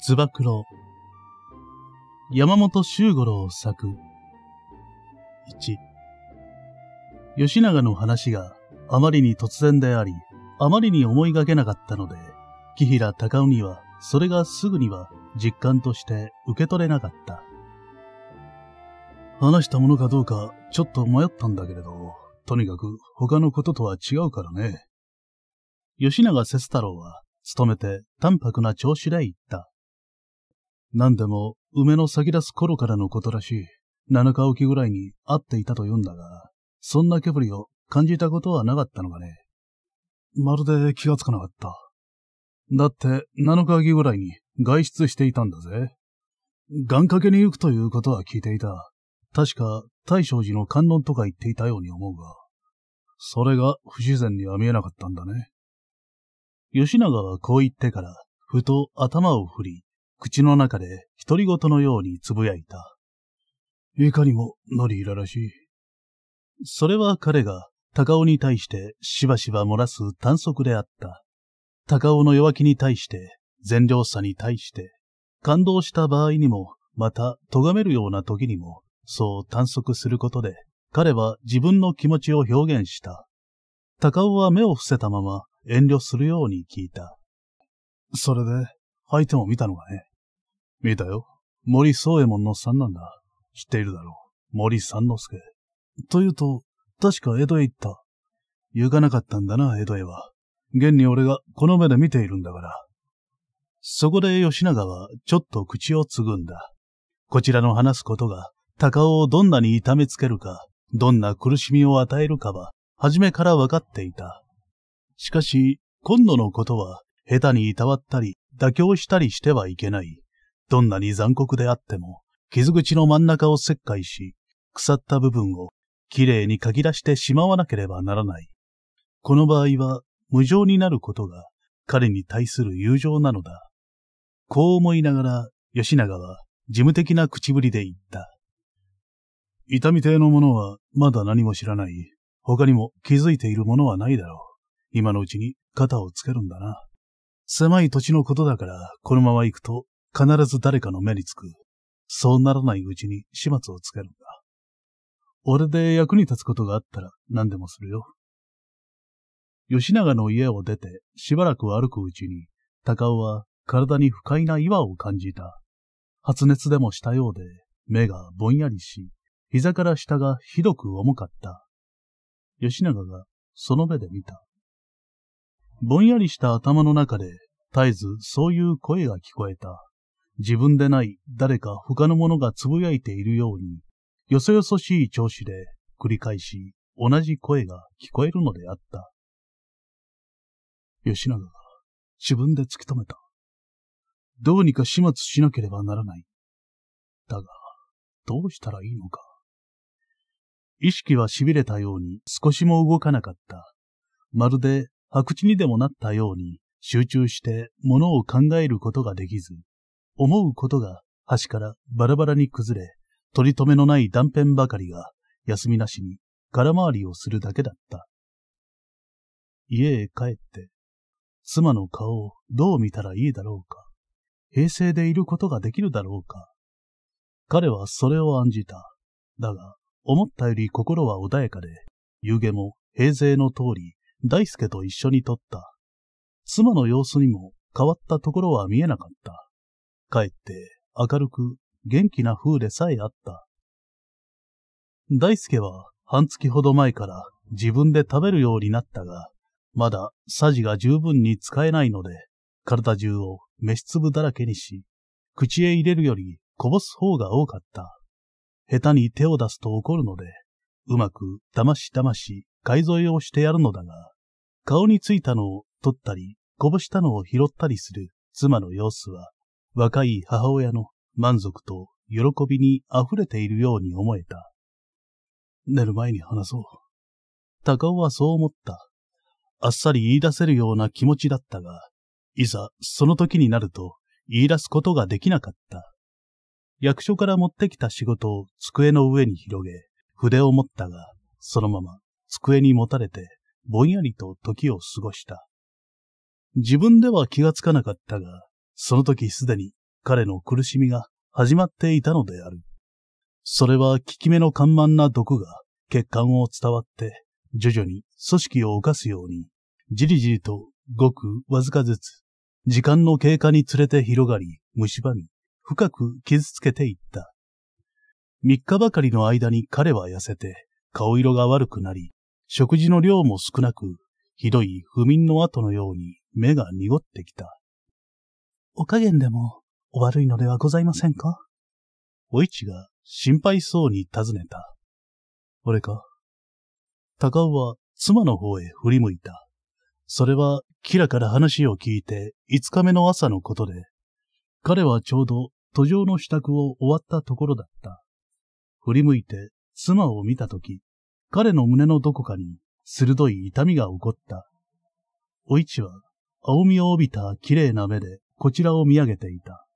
つば九郎。山本周五郎作。1。吉永の話があまりに突然であり、あまりに思いがけなかったので、木平高尾にはそれがすぐには実感として受け取れなかった。話したものかどうかちょっと迷ったんだけれど、とにかく他のこととは違うからね。吉永節太郎は、勤めて淡白な調子で言った。何でも、梅の咲き出す頃からのことらしい。七日起きぐらいに会っていたと言うんだが、そんな気ぶりを感じたことはなかったのかね。まるで気がつかなかった。だって、七日きぐらいに外出していたんだぜ。願掛けに行くということは聞いていた。確か、大正寺の観音とか言っていたように思うが、それが不自然には見えなかったんだね。吉永はこう言ってから、ふと頭を振り、口の中で独り言のようにつぶやいた。いかにもノリイラらしい。それは彼が高尾に対してしばしば漏らす短足であった。高尾の弱気に対して、善良さに対して、感動した場合にも、また咎めるような時にも、そう短足することで、彼は自分の気持ちを表現した。高尾は目を伏せたまま遠慮するように聞いた。それで、相手も見たのがね。見たよ。森宗右衛門の三男だ。知っているだろう。森三之助。というと、確か江戸へ行った。行かなかったんだな、江戸へは。現に俺がこの目で見ているんだから。そこで吉永はちょっと口をつぐんだ。こちらの話すことが、高尾をどんなに痛めつけるか、どんな苦しみを与えるかは、初めから分かっていた。しかし、今度のことは、下手にいたわったり、妥協したりしてはいけない。どんなに残酷であっても、傷口の真ん中を切開し、腐った部分をきれいに嗅ぎ出してしまわなければならない。この場合は、無情になることが彼に対する友情なのだ。こう思いながら、吉永は事務的な口ぶりで言った。痛み亭の者はまだ何も知らない。他にも気づいているものはないだろう。今のうちに肩をつけるんだな。狭い土地のことだから、このまま行くと必ず誰かの目につく。そうならないうちに始末をつけるんだ。俺で役に立つことがあったら何でもするよ。吉永の家を出てしばらく歩くうちに、高尾は体に不快な岩を感じた。発熱でもしたようで、目がぼんやりし、膝から下がひどく重かった。吉永がその目で見た。ぼんやりした頭の中で、絶えずそういう声が聞こえた。自分でない誰か他の者がつぶやいているように、よそよそしい調子で繰り返し同じ声が聞こえるのであった。吉永が自分で突き止めた。どうにか始末しなければならない。だが、どうしたらいいのか。意識は痺れたように少しも動かなかった。まるで白痴にでもなったように集中して物を考えることができず、思うことが端からバラバラに崩れ、取り留めのない断片ばかりが休みなしに空回りをするだけだった。家へ帰って、妻の顔をどう見たらいいだろうか。平静でいることができるだろうか。彼はそれを案じた。だが、思ったより心は穏やかで、夕げも平静の通り、大輔と一緒に撮った。妻の様子にも変わったところは見えなかった。帰って明るく元気な風でさえあった。大輔は半月ほど前から自分で食べるようになったが、まだサジが十分に使えないので、体中を飯粒だらけにし、口へ入れるよりこぼす方が多かった。下手に手を出すと怒るので、うまく騙し騙し買い添えをしてやるのだが、顔についたのを取ったり、こぼしたのを拾ったりする妻の様子は、若い母親の満足と喜びに溢れているように思えた。寝る前に話そう。高尾はそう思った。あっさり言い出せるような気持ちだったが、いざその時になると言い出すことができなかった。役所から持ってきた仕事を机の上に広げ、筆を持ったが、そのまま机に持たれてぼんやりと時を過ごした。自分では気がつかなかったが、その時すでに彼の苦しみが始まっていたのである。それは効き目の緩慢な毒が血管を伝わって徐々に組織を犯すように、じりじりとごくわずかずつ、時間の経過につれて広がり、蝕み、深く傷つけていった。三日ばかりの間に彼は痩せて、顔色が悪くなり、食事の量も少なく、ひどい不眠の後のように目が濁ってきた。お加減でもお悪いのではございませんかお市が心配そうに尋ねた。俺か高尾は妻の方へ振り向いた。それはキラから話を聞いて五日目の朝のことで、彼はちょうど途上の支度を終わったところだった。振り向いて妻を見たとき、彼の胸のどこかに鋭い痛みが起こった。お市は青みを帯びた綺麗な目でこちらを見上げていた。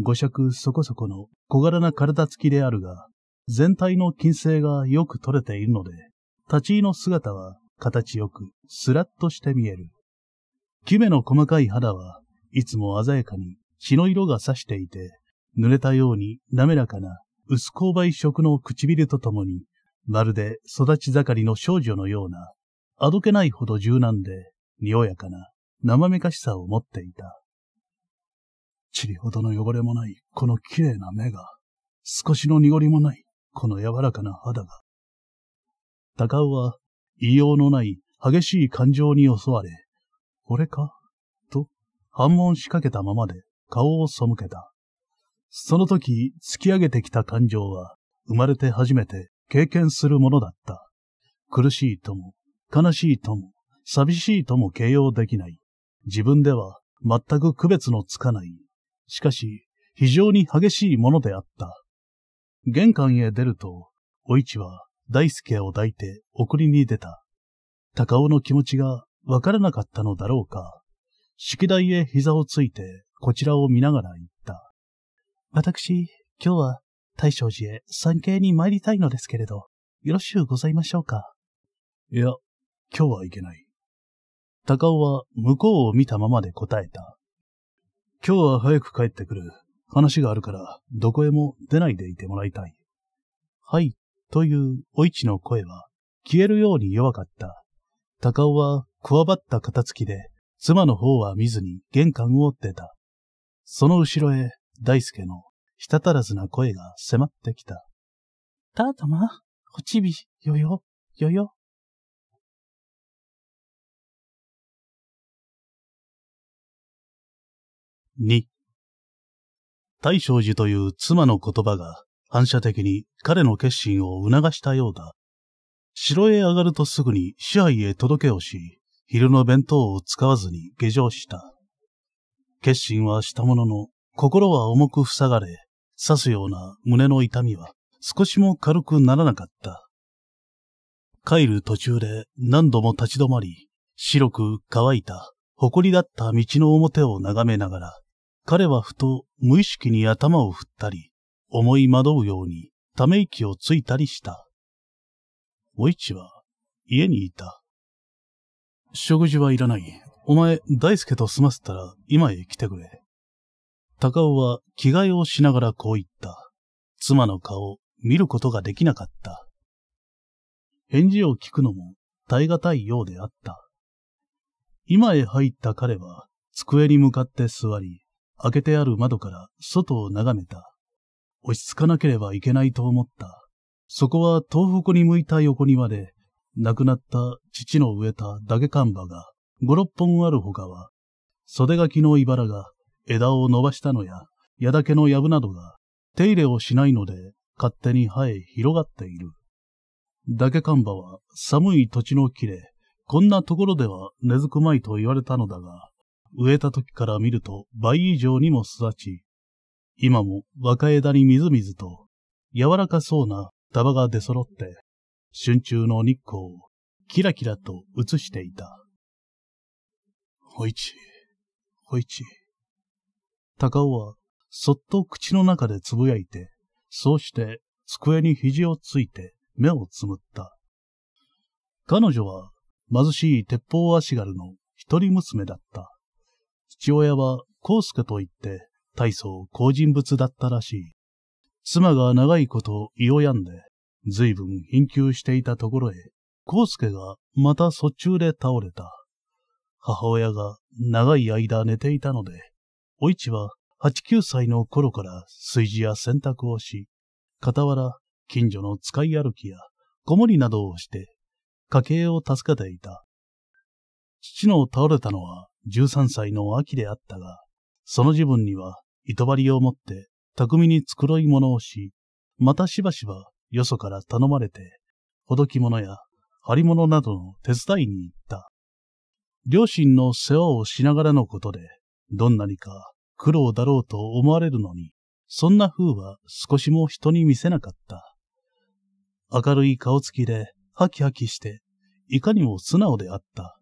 五尺そこそこの小柄な体つきであるが、全体の金星がよく取れているので、立ち居の姿は形よく、スラッとして見える。キメの細かい肌はいつも鮮やかに血の色が差していて、濡れたように滑らかな薄勾配色の唇とともに、まるで育ち盛りの少女のような、あどけないほど柔軟で、におやかな、生めかしさを持っていた。塵ほどの汚れもないこの綺麗な目が、少しの濁りもないこの柔らかな肌が。高尾は言いようのない激しい感情に襲われ、俺かと反問しかけたままで顔を背けた。その時突き上げてきた感情は生まれて初めて経験するものだった。苦しいとも、悲しいとも、寂しいとも形容できない。自分では全く区別のつかないしかし、非常に激しいものであった。玄関へ出ると、お市は大輔を抱いて送りに出た。高尾の気持ちがわからなかったのだろうか。式台へ膝をついて、こちらを見ながら言った。私、今日は大正寺へ参詣に参りたいのですけれど、よろしゅうございましょうか。いや、今日はいけない。高尾は向こうを見たままで答えた。今日は早く帰ってくる。話があるから、どこへも出ないでいてもらいたい。はい、というお市の声は、消えるように弱かった。高尾は、こわばった片付きで、妻の方は見ずに玄関を出た。その後ろへ、大輔の、滴らずな声が迫ってきた。ただま、おちび、よよ、よよ。2大正寺という妻の言葉が反射的に彼の決心を促したようだ。城へ上がるとすぐに支配へ届けをし、昼の弁当を使わずに下城した。決心はしたものの、心は重く塞がれ、刺すような胸の痛みは少しも軽くならなかった。帰る途中で何度も立ち止まり、白く乾いた、埃だった道の表を眺めながら、彼はふと無意識に頭を振ったり、思い惑うようにため息をついたりした。お市は家にいた。食事はいらない。お前、大輔と済ませたら今へ来てくれ。高尾は着替えをしながらこう言った。妻の顔を見ることができなかった。返事を聞くのも耐え難いようであった。今へ入った彼は机に向かって座り、開けてある窓から外を眺めた。落ち着かなければいけないと思った。そこは東北に向いた横庭で、亡くなった父の植えた崖ゲカンが五六本あるほかは、袖垣の茨が枝を伸ばしたのや、矢竹の藪などが手入れをしないので勝手に生え広がっている。崖ケカンは寒い土地の木で、こんなところでは根付くまいと言われたのだが、植えた時から見ると倍以上にも育ち、今も若枝にみずみずと柔らかそうな束が出揃って、春中の日光をキラキラと映していた。ほいち、ほいち。高尾はそっと口の中でつぶやいて、そうして机に肘をついて目をつむった。彼女は貧しい鉄砲足軽の一人娘だった。父親は、康介と言って、大層好人物だったらしい。妻が長いこと胃を病んで、随分貧窮していたところへ、康介がまた卒中で倒れた。母親が長い間寝ていたので、お市は8、9歳の頃から炊事や洗濯をし、傍ら近所の使い歩きや子守などをして、家計を助けていた。父の倒れたのは13歳の秋であったが、その自分には糸張りを持って巧みに繕い物をし、またしばしばよそから頼まれて、ほどき物や張り物などの手伝いに行った。両親の世話をしながらのことで、どんなにか苦労だろうと思われるのに、そんな風は少しも人に見せなかった。明るい顔つきで、ハキハキして、いかにも素直であった。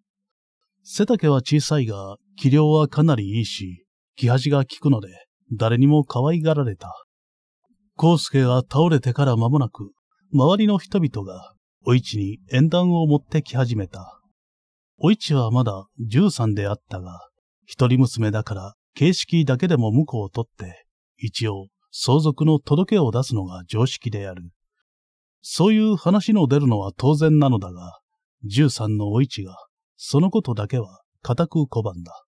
背丈は小さいが、気量はかなりいいし、気恥が効くので、誰にも可愛がられた。康介が倒れてから間もなく、周りの人々が、お市に縁談を持ってき始めた。お市はまだ十三であったが、一人娘だから形式だけでも婿を取って、一応相続の届けを出すのが常識である。そういう話の出るのは当然なのだが、十三のお市がそのことだけは固く拒んだ。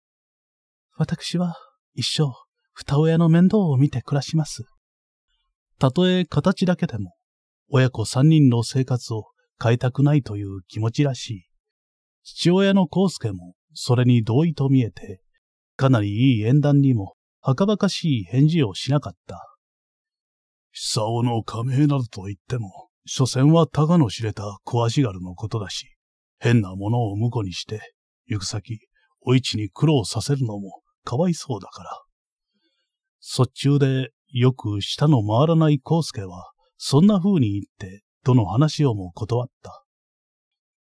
私は一生、二親の面倒を見て暮らします。たとえ形だけでも、親子三人の生活を変えたくないという気持ちらしい。父親の康介もそれに同意と見えて、かなりいい縁談にも、はかばかしい返事をしなかった。久男の加盟などと言っても、所詮はたかの知れた小足軽のことだし、変なものを婿にして、行く先、お市に苦労させるのもかわいそうだから。そっちゅうでよく舌の回らない康介は、そんな風に言って、どの話をも断った。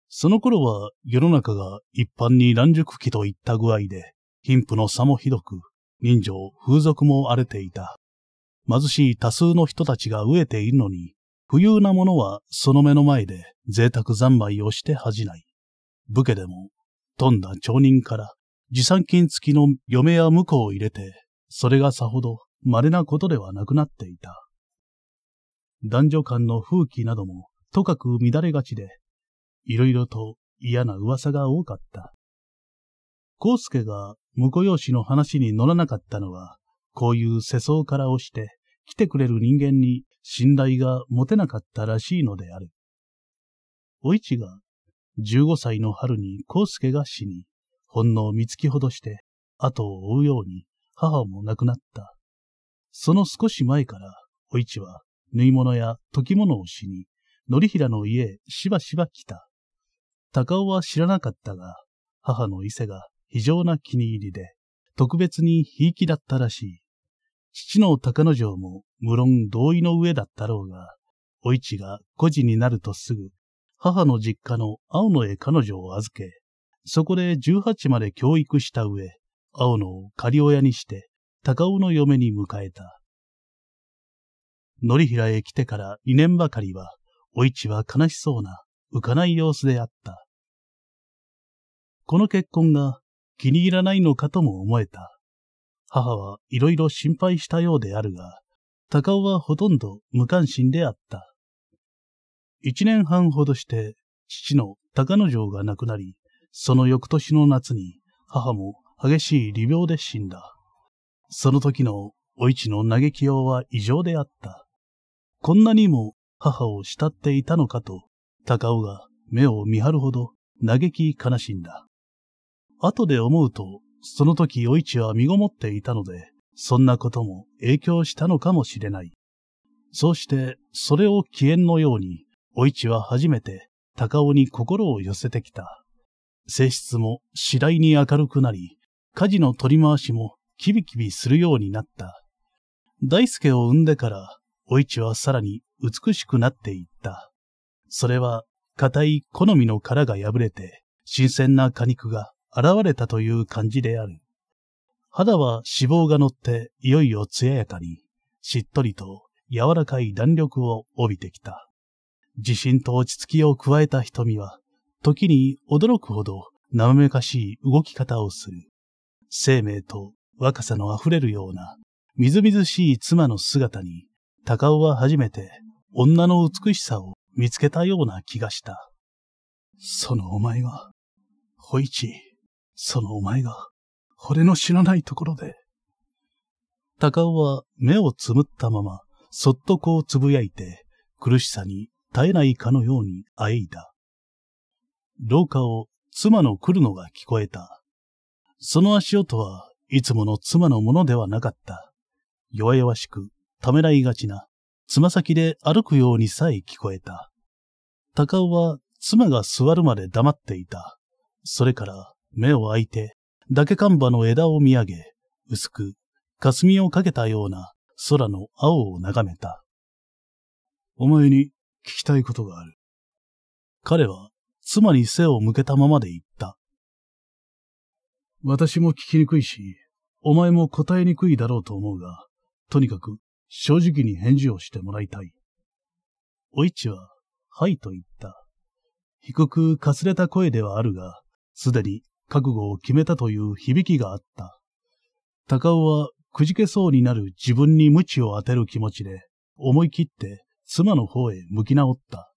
その頃は世の中が一般に乱熟期といった具合で、貧富の差もひどく、人情、風俗も荒れていた。貧しい多数の人たちが飢えているのに、富裕な者はその目の前で贅沢三昧をして恥じない。武家でも、とんだ町人から持参金付きの嫁や婿を入れて、それがさほど稀なことではなくなっていた。男女間の風紀などもとかく乱れがちで、いろいろと嫌な噂が多かった。康介が婿養子の話に乗らなかったのは、こういう世相から押して、来てくれる人間に信頼が持てなかったらしいのである。お市が15歳の春に康介が死に、ほんの三月ほどして後を追うように母も亡くなった。その少し前からお市は縫い物や時物をしに、ひ平の家へしばしば来た。高尾は知らなかったが、母の伊勢が非常な気に入りで、特別にひいきだったらしい。父の高野城も無論同意の上だったろうが、お市が孤児になるとすぐ、母の実家の青野へ彼女を預け、そこで十八まで教育した上、青野を仮親にして、高尾の嫁に迎えた。典平へ来てから2年ばかりは、お市は悲しそうな、浮かない様子であった。この結婚が気に入らないのかとも思えた。母はいろいろ心配したようであるが、高尾はほとんど無関心であった。一年半ほどして、父の高野城が亡くなり、その翌年の夏に母も激しい利病で死んだ。その時のお市の嘆きようは異常であった。こんなにも母を慕っていたのかと、高尾が目を見張るほど嘆き悲しんだ。後で思うと、その時、与一は身ごもっていたので、そんなことも影響したのかもしれない。そうして、それを起源のように、お市は初めて高尾に心を寄せてきた。性質も次第に明るくなり、家事の取り回しもキビキビするようになった。大輔を産んでから、お市はさらに美しくなっていった。それは、硬い好みの殻が破れて、新鮮な果肉が現れたという感じである。肌は脂肪が乗っていよいよ艶やかに、しっとりと柔らかい弾力を帯びてきた。自信と落ち着きを加えた瞳は、時に驚くほど生めかしい動き方をする。生命と若さの溢れるような、みずみずしい妻の姿に、高尾は初めて女の美しさを見つけたような気がした。そのお前は、ほいち。そのお前が、俺の知らないところで。高尾は目をつむったまま、そっとこうつぶやいて、苦しさに耐えないかのようにあえいだ。廊下を妻の来るのが聞こえた。その足音はいつもの妻のものではなかった。弱々しく、ためらいがちな、つま先で歩くようにさえ聞こえた。高尾は妻が座るまで黙っていた。それから目を開いて、竹看板の枝を見上げ、薄く、霞をかけたような空の青を眺めた。お前に聞きたいことがある。彼は妻に背を向けたままで言った。私も聞きにくいし、お前も答えにくいだろうと思うが、とにかく正直に返事をしてもらいたい。お市は、はいと言った。低くかすれた声ではあるが、すでに覚悟を決めたという響きがあった。高尾はくじけそうになる自分に無知を当てる気持ちで、思い切って妻の方へ向き直った。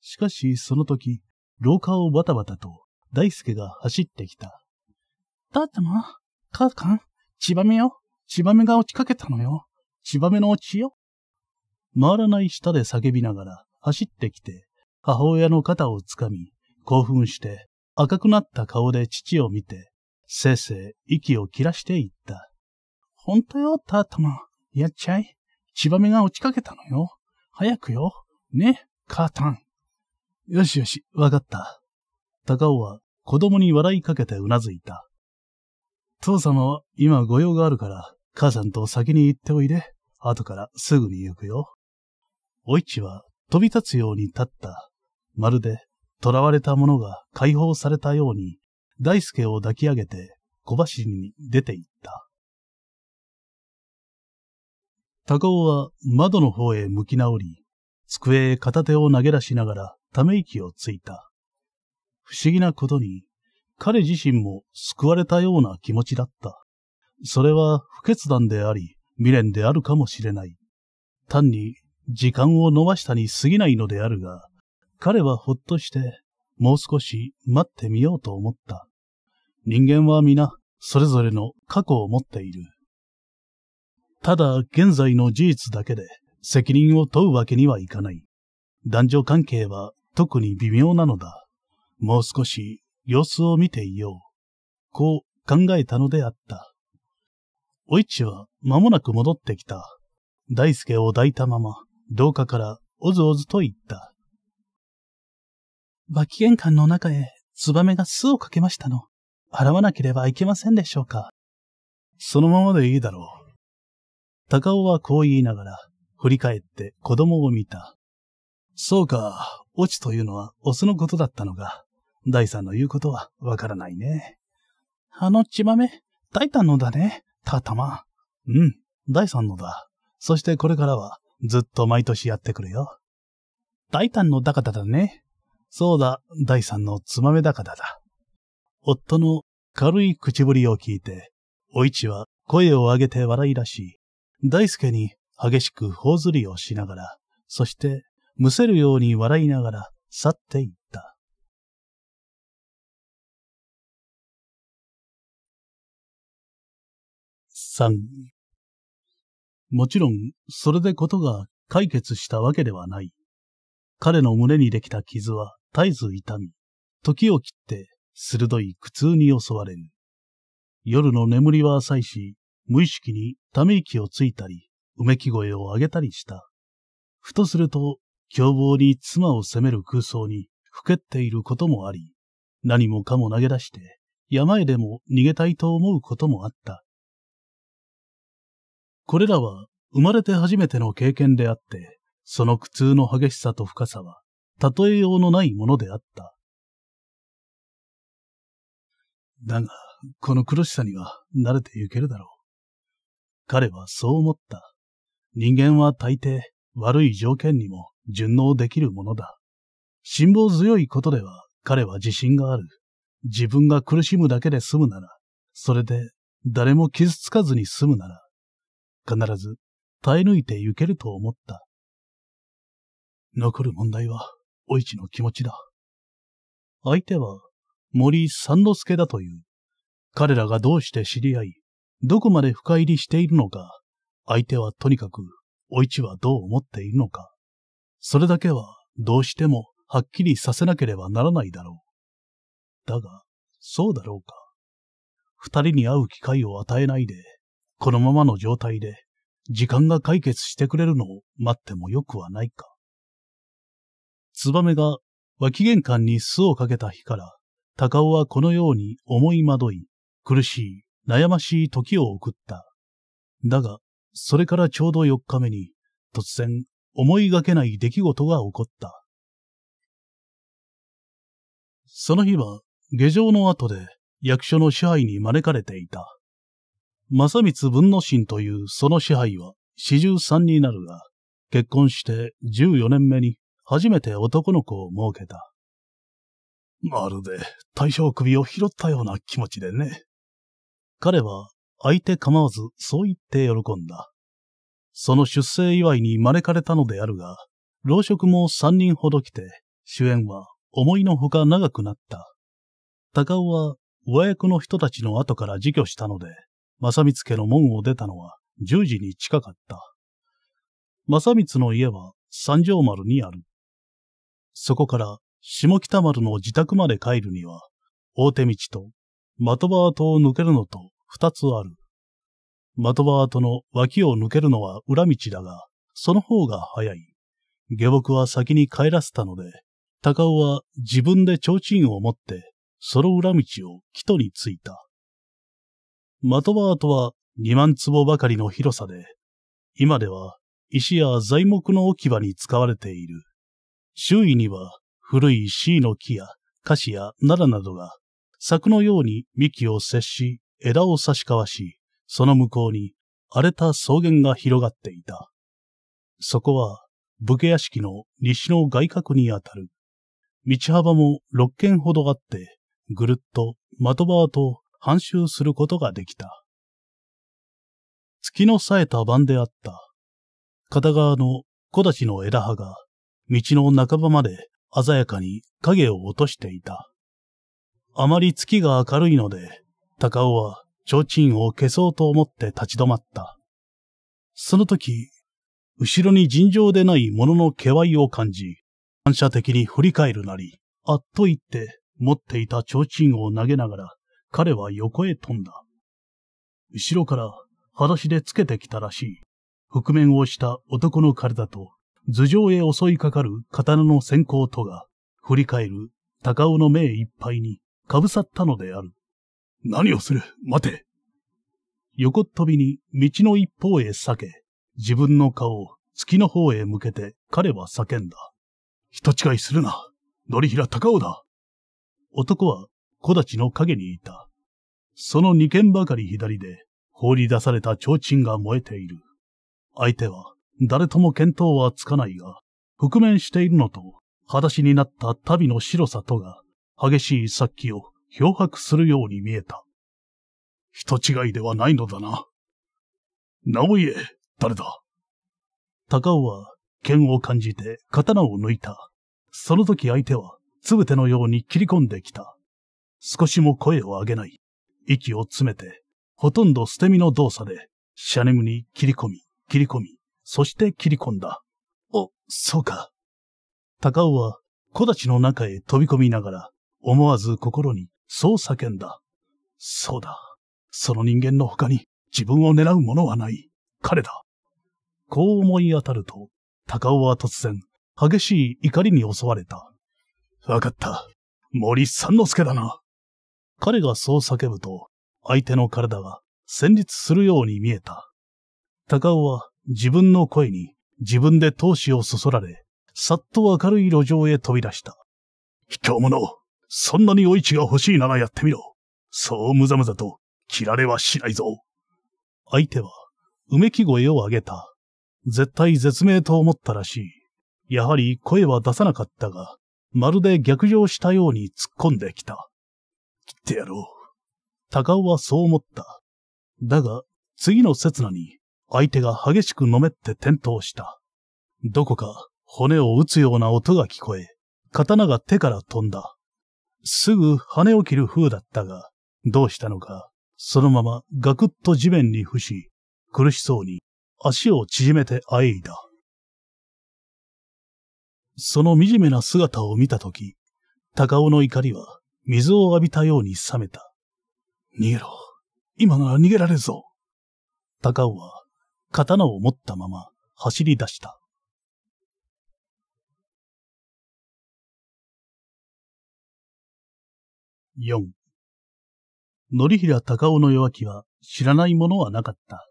しかしその時、廊下をバタバタと大輔が走ってきた。だっても、あ、母さん、血ばめよ。血ばめが落ちかけたのよ。血ばめの落ちよ。回らない舌で叫びながら走ってきて、母親の肩をつかみ、興奮して赤くなった顔で父を見て、せいせい息を切らして言った。ほんとよ、タートマン。やっちゃい。血ばめが落ちかけたのよ。早くよ。ね、カータン。よしよし、わかった。高尾は子供に笑いかけてうなずいた。父様は今御用があるから、母さんと先に行っておいで。後からすぐに行くよ。お市は飛び立つように立った。まるで囚われた者が解放されたように、大輔を抱き上げて小走りに出て行った。高尾は窓の方へ向き直り、机へ片手を投げ出しながらため息をついた。不思議なことに、彼自身も救われたような気持ちだった。それは不決断であり、未練であるかもしれない。単に時間を延ばしたに過ぎないのであるが、彼はほっとして、もう少し待ってみようと思った。人間は皆、それぞれの過去を持っている。ただ、現在の事実だけで責任を問うわけにはいかない。男女関係は特に微妙なのだ。もう少し様子を見ていよう。こう考えたのであった。お市は間もなく戻ってきた。大輔を抱いたまま、廊下からおずおずと言った。脇玄関の中へツバメが巣をかけましたの。払わなければいけませんでしょうか。そのままでいいだろう。高尾はこう言いながら、振り返って子供を見た。そうか、落ちというのはオスのことだったのが、第三の言うことはわからないね。あの血豆、大胆のだね、たたま。うん、大三のだ。そしてこれからはずっと毎年やってくるよ。大胆の高田だね。そうだ、第三のつまめだかだだ。夫の軽い口ぶりを聞いて、お市は声を上げて笑い出し、大輔に激しく頬ずりをしながら、そして、むせるように笑いながら去っていった。三。もちろん、それでことが解決したわけではない。彼の胸にできた傷は絶えず痛み、時を切って鋭い苦痛に襲われる。夜の眠りは浅いし、無意識にため息をついたり、うめき声を上げたりした。ふとすると、凶暴に妻を責める空想にふけっていることもあり、何もかも投げ出して、山へでも逃げたいと思うこともあった。これらは生まれて初めての経験であって、その苦痛の激しさと深さは、例えようのないものであった。だが、この苦しさには慣れてゆけるだろう。彼はそう思った。人間は大抵悪い条件にも順応できるものだ。辛抱強いことでは彼は自信がある。自分が苦しむだけで済むなら、それで誰も傷つかずに済むなら、必ず耐え抜いてゆけると思った。残る問題は、お市の気持ちだ。相手は、森三之助だという。彼らがどうして知り合い、どこまで深入りしているのか、相手はとにかく、お市はどう思っているのか。それだけは、どうしても、はっきりさせなければならないだろう。だが、そうだろうか。二人に会う機会を与えないで、このままの状態で、時間が解決してくれるのを待ってもよくはないか。ツバメが脇玄関に巣をかけた日から、高尾はこのように思い惑い、苦しい、悩ましい時を送った。だが、それからちょうど4日目に、突然、思いがけない出来事が起こった。その日は、下城の後で、役所の支配に招かれていた。正光文之進というその支配は、四十三になるが、結婚して14年目に初めて男の子を設けた。まるで、大将首を拾ったような気持ちでね。彼は、相手構わず、そう言って喜んだ。その出生祝いに招かれたのであるが、老職も三人ほど来て、主演は思いのほか長くなった。高尾は、上役の人たちの後から辞去したので、正光家の門を出たのは十時に近かった。正光の家は三条丸にある。そこから下北丸の自宅まで帰るには、大手道と的場跡を抜けるのと二つある。的場跡の脇を抜けるのは裏道だが、その方が早い。下僕は先に帰らせたので、高尾は自分で提灯を持って、その裏道を木戸に着いた。的場跡は二万坪ばかりの広さで、今では石や材木の置き場に使われている。周囲には古いシの木やカシやナラなどが柵のように幹を接し枝を差し交わし、その向こうに荒れた草原が広がっていた。そこは武家屋敷の西の外角にあたる。道幅も六軒ほどあって、ぐるっと的場と半周することができた。月の冴えた晩であった。片側の木立の枝葉が道の半ばまで鮮やかに影を落としていた。あまり月が明るいので、高尾は提灯を消そうと思って立ち止まった。その時、後ろに尋常でないものの気配を感じ、反射的に振り返るなり、あっと言って持っていた提灯を投げながら、彼は横へ飛んだ。後ろから裸足でつけてきたらしい、覆面をした男の体と頭上へ襲いかかる刀の先行とが、振り返る高尾の目いっぱいに、かぶさったのである。何をする待て横っ飛びに道の一方へ避け、自分の顔を月の方へ向けて彼は叫んだ。人違いするな。乗平高尾だ。男は小立の陰にいた。その二軒ばかり左で放り出された提灯が燃えている。相手は誰とも見当はつかないが、覆面しているのと、裸足になった旅の白さとが、激しい殺気を漂白するように見えた。人違いではないのだな。名おいえ、誰だ高尾は剣を感じて刀を抜いた。その時相手はつぶてのように切り込んできた。少しも声を上げない。息を詰めて、ほとんど捨て身の動作で、シャネムに切り込み、切り込み、そして切り込んだ。お、そうか。高尾は木立の中へ飛び込みながら、思わず心にそう叫んだ。そうだ。その人間の他に自分を狙う者はない。彼だ。こう思い当たると、高尾は突然、激しい怒りに襲われた。わかった。森三之助だな。彼がそう叫ぶと、相手の体が戦慄するように見えた。高尾は自分の声に自分で闘志をそそられ、さっと明るい路上へ飛び出した。卑怯者そんなにお市が欲しいならやってみろそうむざむざと、切られはしないぞ相手は、うめき声を上げた。絶対絶命と思ったらしい。やはり声は出さなかったが、まるで逆上したように突っ込んできた。切ってやろう。高尾はそう思った。だが、次の刹那に、相手が激しくのめって転倒した。どこか骨を打つような音が聞こえ、刀が手から飛んだ。すぐ羽を切る風だったが、どうしたのか、そのままガクッと地面に伏し、苦しそうに足を縮めてあえいだ。その惨めな姿を見たとき、高尾の怒りは水を浴びたように冷めた。逃げろ。今なら逃げられるぞ。高尾は刀を持ったまま走り出した。4. 乗平高尾の弱気は知らないものはなかった。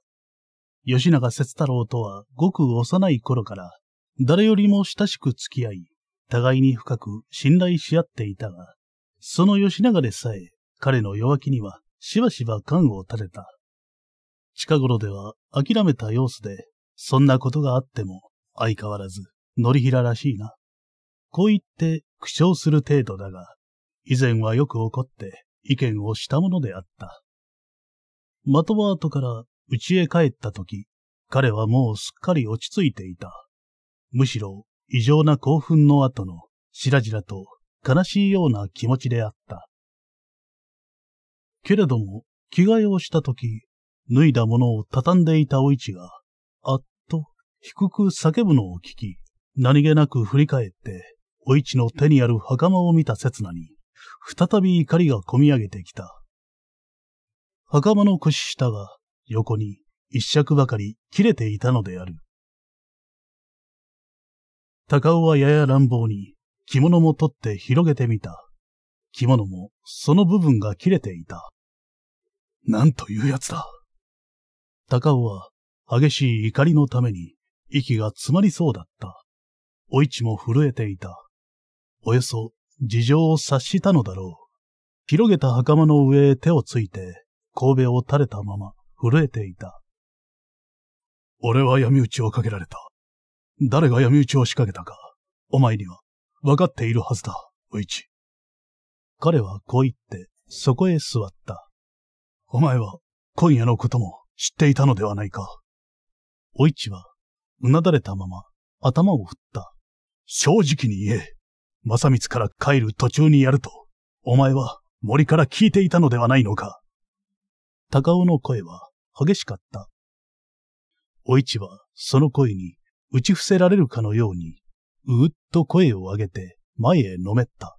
吉永節太郎とはごく幼い頃から誰よりも親しく付き合い、互いに深く信頼し合っていたが、その吉永でさえ彼の弱気にはしばしば感を垂れた。近頃では諦めた様子で、そんなことがあっても、相変わらず、ノリヒラらしいな。こう言って苦笑する程度だが、以前はよく怒って意見をしたものであった。的は後から家へ帰った時、彼はもうすっかり落ち着いていた。むしろ異常な興奮の後のしらじらと悲しいような気持ちであった。けれども、着替えをした時、脱いだものを畳んでいたお市が、あっと低く叫ぶのを聞き、何気なく振り返って、お市の手にある袴を見た刹那に、再び怒りがこみ上げてきた。袴の腰下が横に一尺ばかり切れていたのである。高尾はやや乱暴に着物も取って広げてみた。着物もその部分が切れていた。なんというやつだ。高尾は激しい怒りのために息が詰まりそうだった。お市も震えていた。およそ事情を察したのだろう。広げた袴の上へ手をついて、神戸を垂れたまま震えていた。俺は闇討ちをかけられた。誰が闇討ちを仕掛けたか、お前には分かっているはずだ、お市。彼はこう言って、そこへ座った。お前は今夜のことも知っていたのではないか。お市は、うなだれたまま、頭を振った。正直に言え、正光から帰る途中にやると、お前は森から聞いていたのではないのか。高尾の声は激しかった。お市はその声に打ち伏せられるかのように、うーっと声を上げて前へのめった。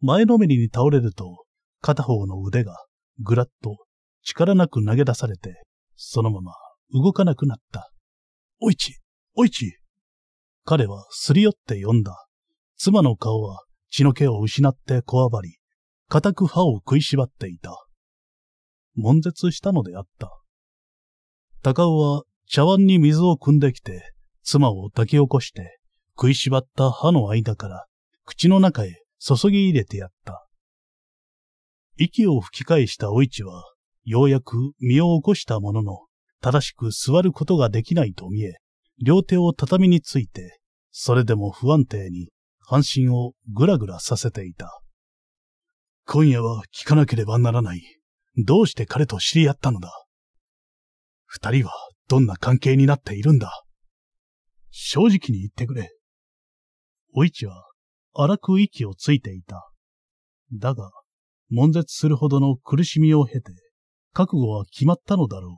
前のめりに倒れると、片方の腕がぐらっと力なく投げ出されて、そのまま動かなくなった。おいち、おいち。彼はすり寄って呼んだ。妻の顔は血の気を失ってこわばり、固く歯を食いしばっていた。悶絶したのであった。高尾は茶碗に水を汲んできて、妻を抱き起こして、食いしばった歯の間から、口の中へ注ぎ入れてやった。息を吹き返したお市は、ようやく身を起こしたものの、正しく座ることができないと見え、両手を畳について、それでも不安定に、半身をぐらぐらさせていた。今夜は聞かなければならない。どうして彼と知り合ったのだ二人はどんな関係になっているんだ正直に言ってくれ。お市は荒く息をついていた。だが、悶絶するほどの苦しみを経て、覚悟は決まったのだろう。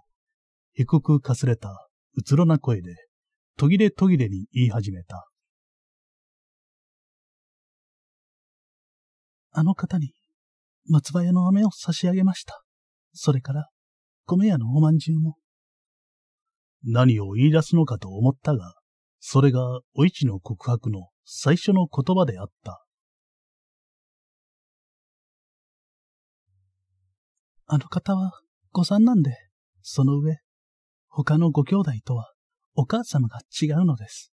低くかすれた、うつろな声で、途切れ途切れに言い始めた。あの方に、松葉屋の飴を差し上げました。それから、米屋のおまんじゅうも。何を言い出すのかと思ったが、それがお市の告白の最初の言葉であった。あの方は、子さんなんで、その上、他のご兄弟とはお母様が違うのです。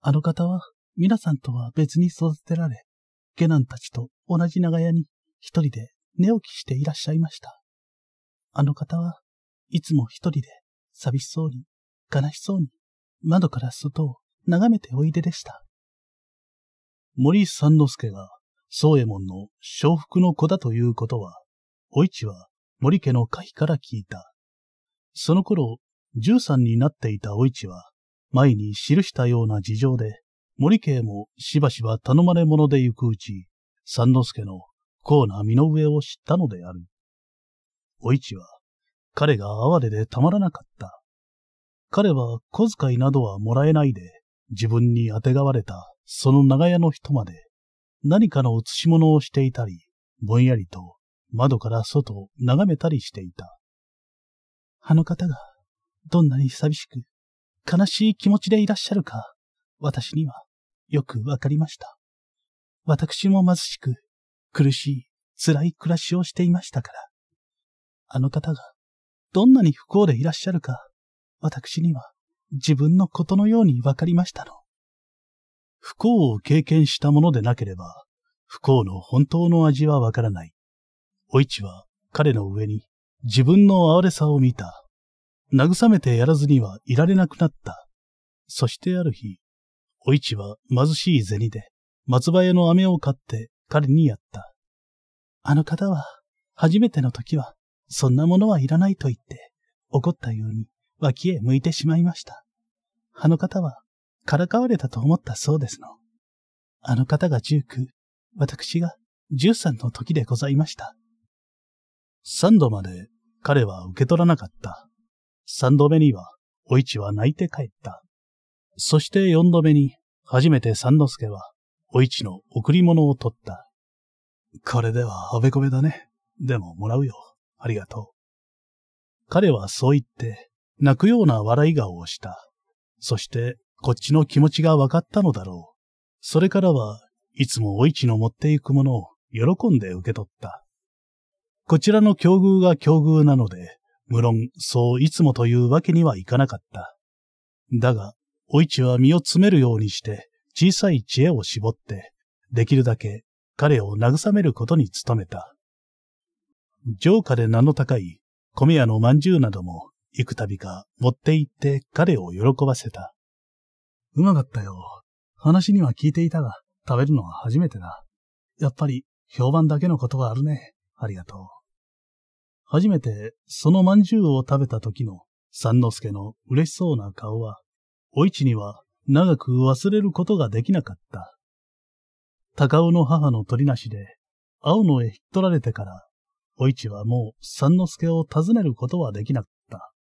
あの方は皆さんとは別に育てられ、下男たちと同じ長屋に一人で寝起きしていらっしゃいました。あの方はいつも一人で寂しそうに、悲しそうに、窓から外を眺めておいででした。森三之助が宗右衛門の小福の子だということは、お市は森家の可否から聞いた。その頃、十三になっていたお市は、前に記したような事情で、森家へもしばしば頼まれ者で行くうち、三之助の高な身の上を知ったのである。お市は、彼が哀れでたまらなかった。彼は小遣いなどはもらえないで、自分にあてがわれたその長屋の人まで、何かの写し物をしていたり、ぼんやりと窓から外を眺めたりしていた。あの方が、どんなに寂しく、悲しい気持ちでいらっしゃるか、私には、よくわかりました。私も貧しく、苦しい、辛い暮らしをしていましたから。あの方が、どんなに不幸でいらっしゃるか、私には、自分のことのようにわかりましたの。不幸を経験したものでなければ、不幸の本当の味はわからない。お市は彼の上に自分の哀れさを見た。慰めてやらずにはいられなくなった。そしてある日、お市は貧しい銭で松葉屋の飴を買って彼にやった。あの方は、初めての時は、そんなものはいらないと言って、怒ったように脇へ向いてしまいました。あの方は、からかわれたと思ったそうですの。あの方が19、私が13の時でございました。三度まで彼は受け取らなかった。三度目には、お市は泣いて帰った。そして四度目に、初めて三之助は、お市の贈り物を取った。これではあべこべだね。でももらうよ。ありがとう。彼はそう言って、泣くような笑い顔をした。そして、こっちの気持ちが分かったのだろう。それからは、いつもお市の持っていくものを喜んで受け取った。こちらの境遇が境遇なので、無論、そういつもというわけにはいかなかった。だが、お市は身を詰めるようにして、小さい知恵を絞って、できるだけ彼を慰めることに努めた。城下で名の高い米屋の饅頭なども、幾度か持って行って彼を喜ばせた。うまかったよ。話には聞いていたが、食べるのは初めてだ。やっぱり、評判だけのことはあるね。ありがとう。初めてそのまんじゅうを食べた時の三之助の嬉しそうな顔は、お市には長く忘れることができなかった。高尾の母の鳥なしで、青野へ引っ取られてから、お市はもう三之助を訪ねることはできなかった。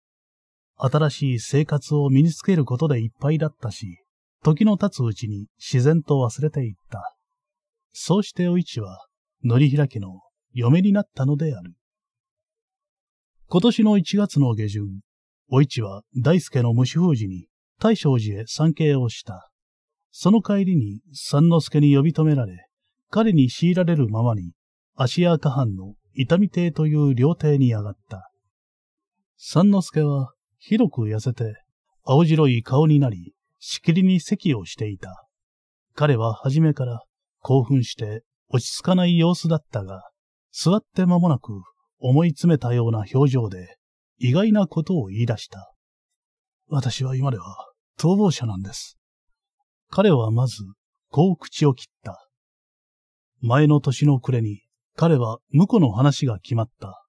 新しい生活を身につけることでいっぱいだったし、時の経つうちに自然と忘れていった。そうしてお市は、乗り開きの嫁になったのである。今年の1月の下旬、お市は大助の無封じに大正寺へ参詣をした。その帰りに三之助に呼び止められ、彼に強いられるままに、足屋下藩の痛み亭という料亭に上がった。三之助は広く痩せて、青白い顔になり、しきりに席をしていた。彼は初めから興奮して落ち着かない様子だったが、座って間もなく思い詰めたような表情で、意外なことを言い出した。私は今では逃亡者なんです。彼はまず、こう口を切った。前の年の暮れに、彼は婿の話が決まった。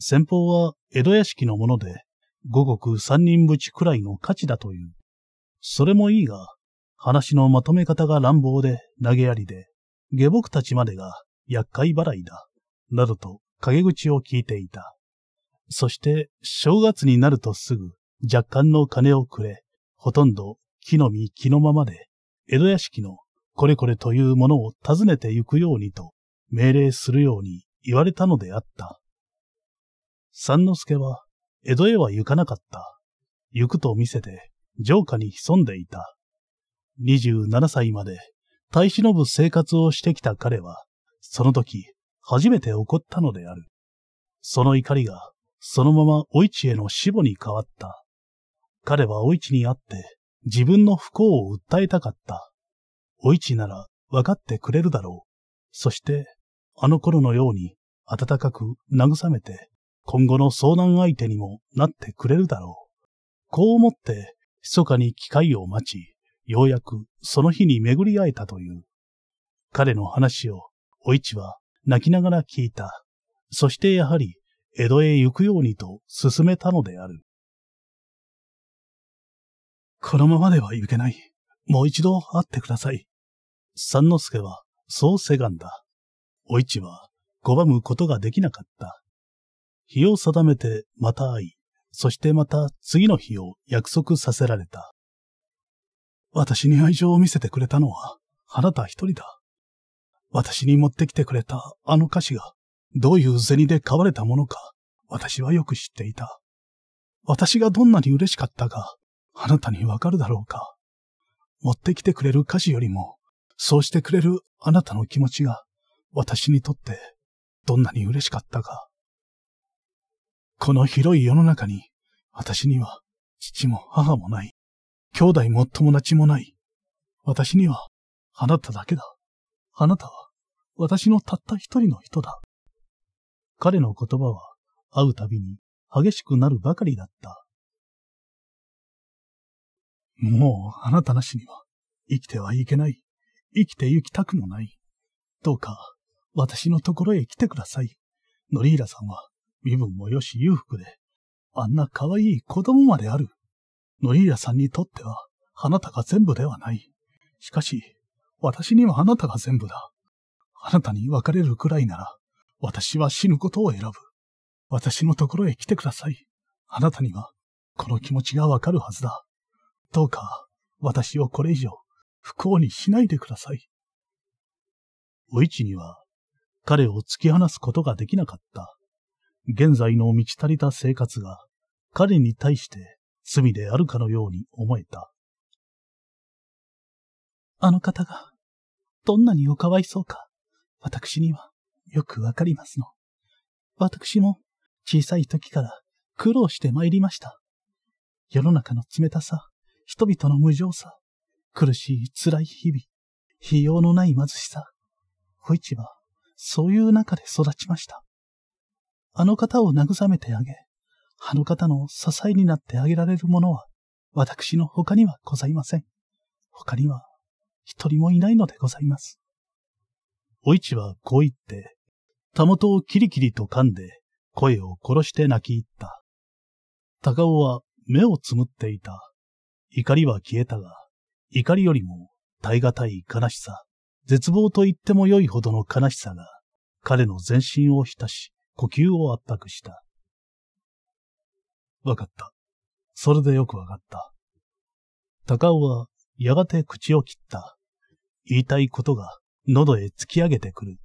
先方は江戸屋敷のもので、五穀三人ぶちくらいの価値だという。それもいいが、話のまとめ方が乱暴で投げやりで、下僕たちまでが厄介払いだ、などと陰口を聞いていた。そして正月になるとすぐ若干の金をくれ、ほとんど木の実木のままで、江戸屋敷のこれこれというものを訪ねて行くようにと命令するように言われたのであった。三之助は江戸へは行かなかった。行くと見せて城下に潜んでいた。27歳まで耐え忍ぶ生活をしてきた彼は、その時、初めて起こったのである。その怒りが、そのままお市への死母に変わった。彼はお市に会って、自分の不幸を訴えたかった。お市ならわかってくれるだろう。そして、あの頃のように温かく慰めて、今後の相談相手にもなってくれるだろう。こう思って、密かに機会を待ち、ようやくその日に巡り会えたという。彼の話を、お市は泣きながら聞いた。そしてやはり、江戸へ行くようにと進めたのである。このままではいけない。もう一度会ってください。三之助は、そうせがんだ。お市は、拒むことができなかった。日を定めてまた会い、そしてまた次の日を約束させられた。私に愛情を見せてくれたのは、あなた一人だ。私に持ってきてくれたあの歌詞が、どういう銭で買われたものか、私はよく知っていた。私がどんなに嬉しかったか、あなたにわかるだろうか。持ってきてくれる歌詞よりも、そうしてくれるあなたの気持ちが、私にとってどんなに嬉しかったか。この広い世の中に、私には父も母もない。兄弟も友達もない。私にはあなただけだ。あなたは私のたった一人の人だ。彼の言葉は会うたびに激しくなるばかりだった。もうあなたなしには生きてはいけない。生きて行きたくもない。どうか私のところへ来てください。ノリーラさんは身分もよし裕福で、あんな可愛い子供まである。ノリーラさんにとっては、あなたが全部ではない。しかし、私にはあなたが全部だ。あなたに別れるくらいなら、私は死ぬことを選ぶ。私のところへ来てください。あなたには、この気持ちがわかるはずだ。どうか、私をこれ以上、不幸にしないでください。お市には、彼を突き放すことができなかった。現在の満ち足りた生活が、彼に対して罪であるかのように思えた。あの方が、どんなにおかわいそうか。私にはよくわかりますの。私も小さい時から苦労して参りました。世の中の冷たさ、人々の無情さ、苦しい辛い日々、費用のない貧しさ。保イは、そういう中で育ちました。あの方を慰めてあげ、あの方の支えになってあげられるものは、私の他にはございません。他には、一人もいないのでございます。お市はこう言って、たもとをキリキリと噛んで、声を殺して泣き入った。高尾は目をつむっていた。怒りは消えたが、怒りよりも耐え難い悲しさ、絶望と言ってもよいほどの悲しさが、彼の全身を浸し、呼吸を圧迫した。わかった。それでよくわかった。高尾はやがて口を切った。言いたいことが喉へ突き上げてくる。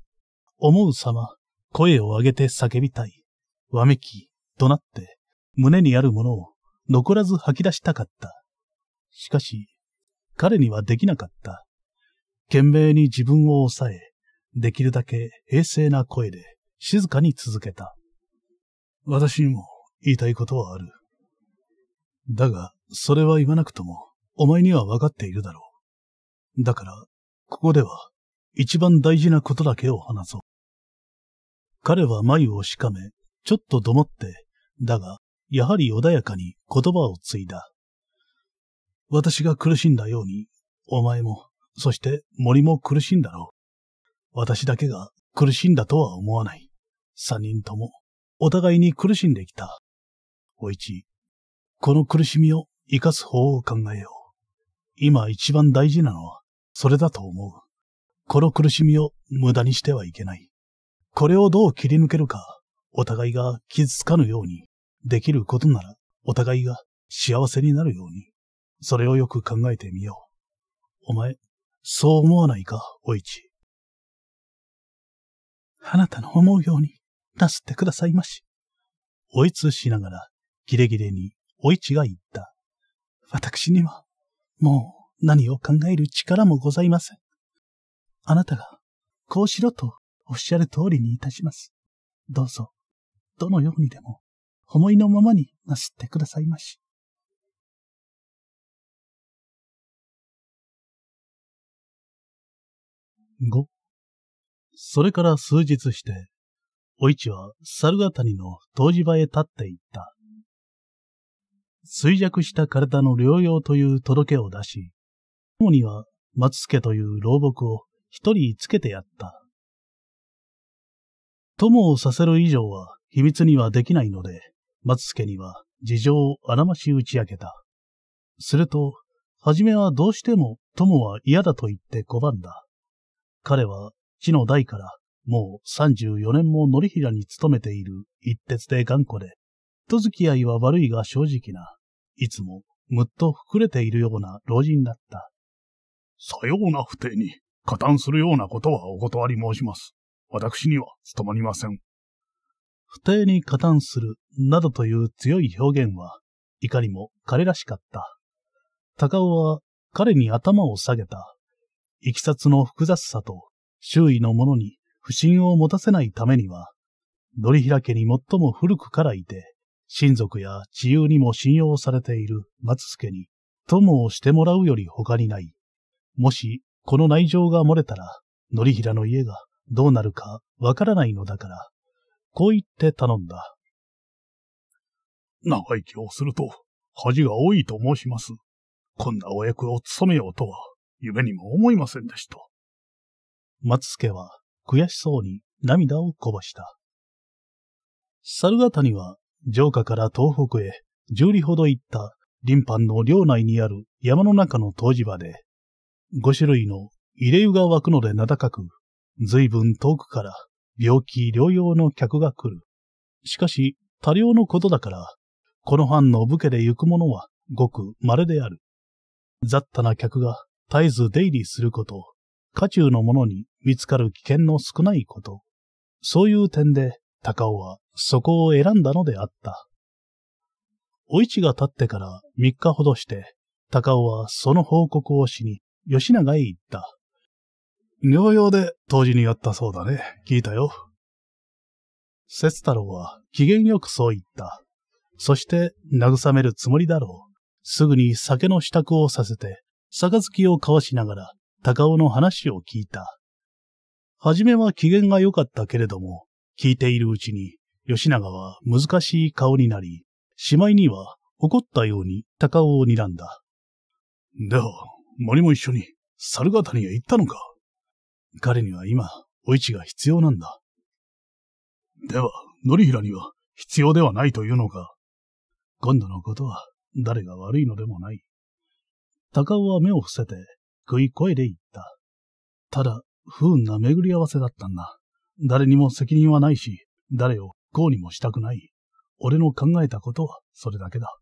思う様、声を上げて叫びたい。わめき、怒鳴って、胸にあるものを残らず吐き出したかった。しかし、彼にはできなかった。懸命に自分を抑え、できるだけ平静な声で静かに続けた。私にも言いたいことはある。だが、それは言わなくとも、お前には分かっているだろう。だから、ここでは、一番大事なことだけを話そう。彼は眉をしかめ、ちょっとどもって、だが、やはり穏やかに言葉を継いだ。私が苦しんだように、お前も、そして森も苦しんだろう。私だけが苦しんだとは思わない。三人とも、お互いに苦しんできた。おいち、この苦しみを生かす方を考えよう。今一番大事なのは、それだと思う。この苦しみを無駄にしてはいけない。これをどう切り抜けるか、お互いが傷つかぬように、できることなら、お互いが幸せになるように、それをよく考えてみよう。お前、そう思わないか、お市。あなたの思うように、なすってくださいまし。おいつしながら、ギレギレに、お市が言った。私には、もう何を考える力もございません。あなたが、こうしろとおっしゃる通りにいたします。どうぞ、どのようにでも、思いのままになすってくださいまし。五。それから数日して、お市は猿ヶ谷の湯治場へ立っていった。衰弱した体の療養という届けを出し、主には松助という老木を一人つけてやった。友をさせる以上は秘密にはできないので、松助には事情をあらまし打ち明けた。すると、はじめはどうしても友は嫌だと言って拒んだ。彼は地の代からもう三十四年も乗平に勤めている一徹で頑固で、人付き合いは悪いが正直な、いつもむっと膨れているような老人だった。さような不定に、加担するようなことはお断り申します。私には務まりません。不定に加担するなどという強い表現は、怒りも彼らしかった。高尾は彼に頭を下げた。いきさつの複雑さと周囲の者に不信を持たせないためには、乗平家に最も古くからいて、親族や自由にも信用されている松助に、友をしてもらうより他にない。もしこの内情が漏れたら、のりひらの家がどうなるかわからないのだから、こう言って頼んだ。長生きをすると、恥が多いと申します。こんなお役を務めようとは、夢にも思いませんでした。松助は、悔しそうに涙をこぼした。猿ヶ谷は、城下から東北へ、十里ほど行った、林藩の領内にある山の中の湯治場で、5種類の入れ湯が湧くので名高く、随分遠くから病気療養の客が来る。しかし、多量のことだから、この藩の武家で行く者はごく稀である。雑多な客が絶えず出入りすること、家中の者に見つかる危険の少ないこと、そういう点で高尾はそこを選んだのであった。お市が立ってから三日ほどして、高尾はその報告をしに、吉永へ行った。療養で当時にやったそうだね。聞いたよ。節太郎は機嫌よくそう言った。そして慰めるつもりだろう。すぐに酒の支度をさせて、杯を交わしながら高尾の話を聞いた。はじめは機嫌が良かったけれども、聞いているうちに吉永は難しい顔になり、しまいには怒ったように高尾を睨んだ。では、森も一緒に、猿ヶ谷へ行ったのか彼には今、お市が必要なんだ。では、ノリヒラには必要ではないというのか。今度のことは、誰が悪いのでもない。高尾は目を伏せて、食い声で言った。ただ、不運な巡り合わせだったんだ。誰にも責任はないし、誰をこうにもしたくない。俺の考えたことはそれだけだ。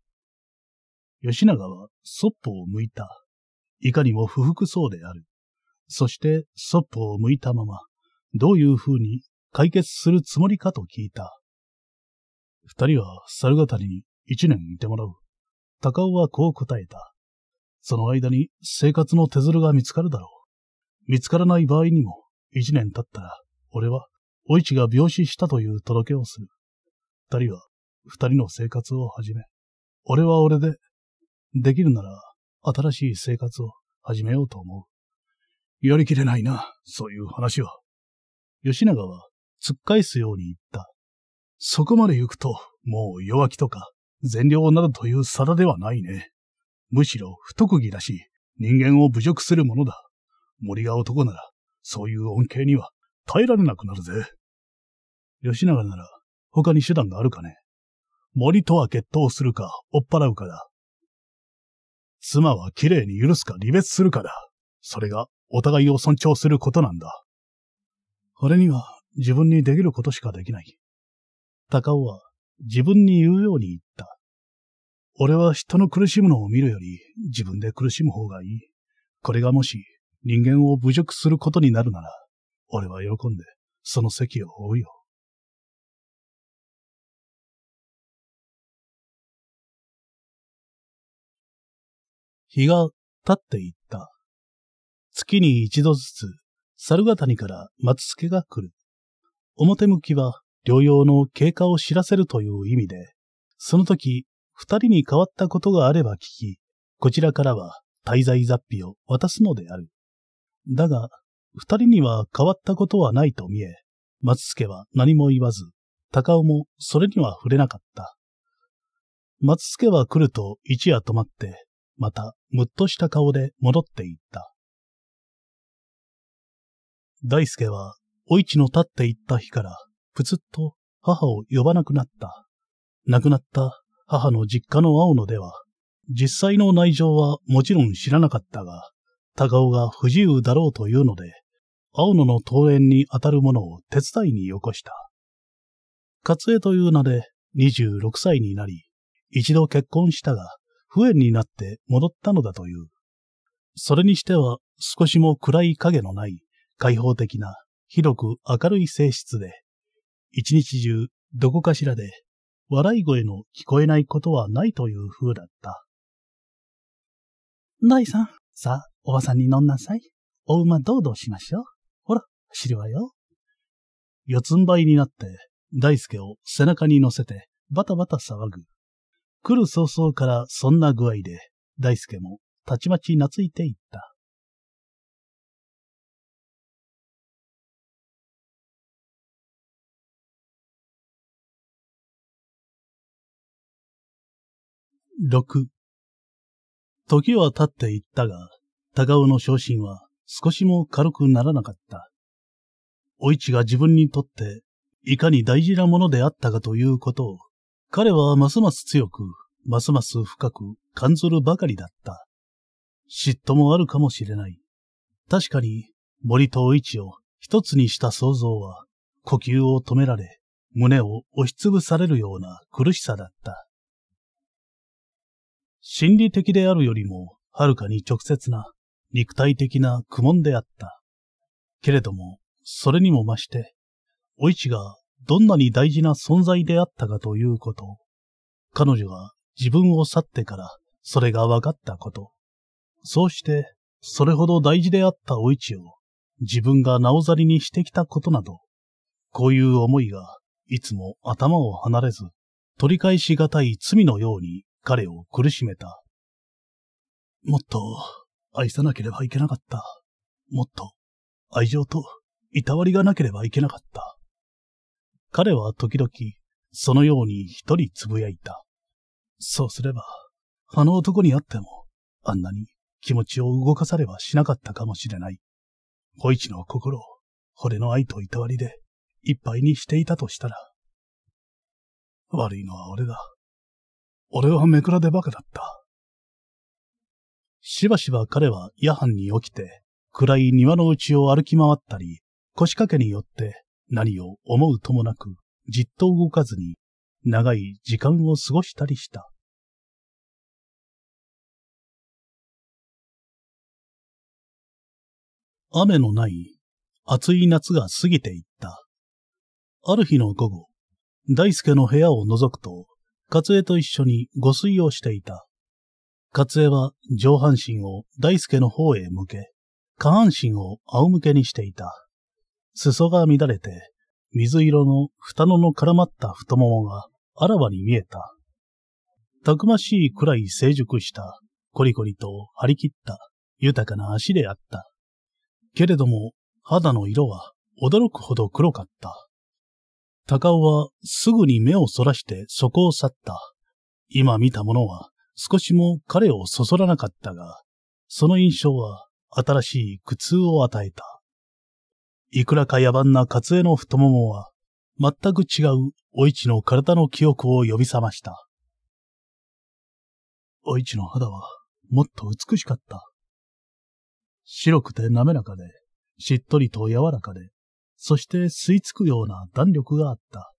吉永はそっぽを向いた。いかにも不服そうである。そして、そっぽを向いたまま、どういう風に解決するつもりかと聞いた。二人は猿語に一年いてもらう。高尾はこう答えた。その間に生活の手鶴が見つかるだろう。見つからない場合にも、一年経ったら、俺は、お市が病死したという届けをする。二人は、二人の生活を始め、俺は俺で、できるなら、新しい生活を始めようと思う。やりきれないな、そういう話は。吉永は突っ返すように言った。そこまで行くと、もう弱気とか、善良などという皿ではないね。むしろ不特技だし、人間を侮辱するものだ。森が男なら、そういう恩恵には耐えられなくなるぜ。吉永なら、他に手段があるかね。森とは決闘するか、追っ払うかだ。妻は綺麗に許すか離別するかだ。それがお互いを尊重することなんだ。俺には自分にできることしかできない。高尾は自分に言うように言った。俺は人の苦しむのを見るより自分で苦しむ方がいい。これがもし人間を侮辱することになるなら、俺は喜んでその席を追うよ。日が経っていった。月に一度ずつ、猿ヶ谷から松助が来る。表向きは療養の経過を知らせるという意味で、その時、二人に変わったことがあれば聞き、こちらからは滞在雑費を渡すのである。だが、二人には変わったことはないと見え、松助は何も言わず、高尾もそれには触れなかった。松助は来ると一夜止まって、またむっとした顔で戻っていった。大輔は、お市の立っていった日から、ぷつっと母を呼ばなくなった。亡くなった母の実家の青野では、実際の内情はもちろん知らなかったが、高尾が不自由だろうというので、青野の登園にあたるものを手伝いによこした。勝江という名で26歳になり、一度結婚したが、不縁になって戻ったのだという。それにしては少しも暗い影のない開放的な広く明るい性質で、一日中どこかしらで笑い声の聞こえないことはないという風だった。大さん、さあ、おばさんに飲んなさい。お馬どうどうしましょう。ほら、走るわよ。四つん這いになって、大輔を背中に乗せてバタバタ騒ぐ来る早々からそんな具合で、大輔もたちまち懐いていった。6時は経っていったが、高尾の昇進は少しも軽くならなかった。お市が自分にとっていかに大事なものであったかということを彼はますます強く、ますます深く感ずるばかりだった。嫉妬もあるかもしれない。確かに、森お一を一つにした想像は、呼吸を止められ、胸を押しつぶされるような苦しさだった。心理的であるよりも、はるかに直接な、肉体的な苦悶であった。けれども、それにも増して、お市がどんなに大事な存在であったかということ。彼女は自分を去ってからそれが分かったこと。そうして、それほど大事であったお市を自分がなおざりにしてきたことなど、こういう思いがいつも頭を離れず、取り返しがたい罪のように彼を苦しめた。もっと愛さなければいけなかった。もっと愛情といたわりがなければいけなかった。彼は時々、そのように一人つぶやいた。そうすれば、あの男に会っても、あんなに気持ちを動かされはしなかったかもしれない。小一の心を、俺の愛といたわりで、いっぱいにしていたとしたら、悪いのは俺だ。俺はめくらでバカだった。しばしば彼は夜半に起きて、暗い庭の内を歩き回ったり、腰掛けによって何を思うともなく、じっと動かずに、長い時間を過ごしたりした。雨のない暑い夏が過ぎていった。ある日の午後、大輔の部屋を覗くと、勝江と一緒に御水をしていた。勝江は上半身を大輔の方へ向け、下半身を仰向けにしていた。裾が乱れて、水色の蓋のの絡まった太ももがあらわに見えた。たくましいくらい成熟した、コリコリと張り切った豊かな足であった。けれども、肌の色は驚くほど黒かった。高尾はすぐに目をそらしてそこを去った。今見たものは少しも彼をそそらなかったが、その印象は新しい苦痛を与えた。いくらか野蛮なカツエの太ももは、全く違うお市の体の記憶を呼び覚ました。お市の肌は、もっと美しかった。白くて滑らかで、しっとりと柔らかで、そして吸い付くような弾力があった。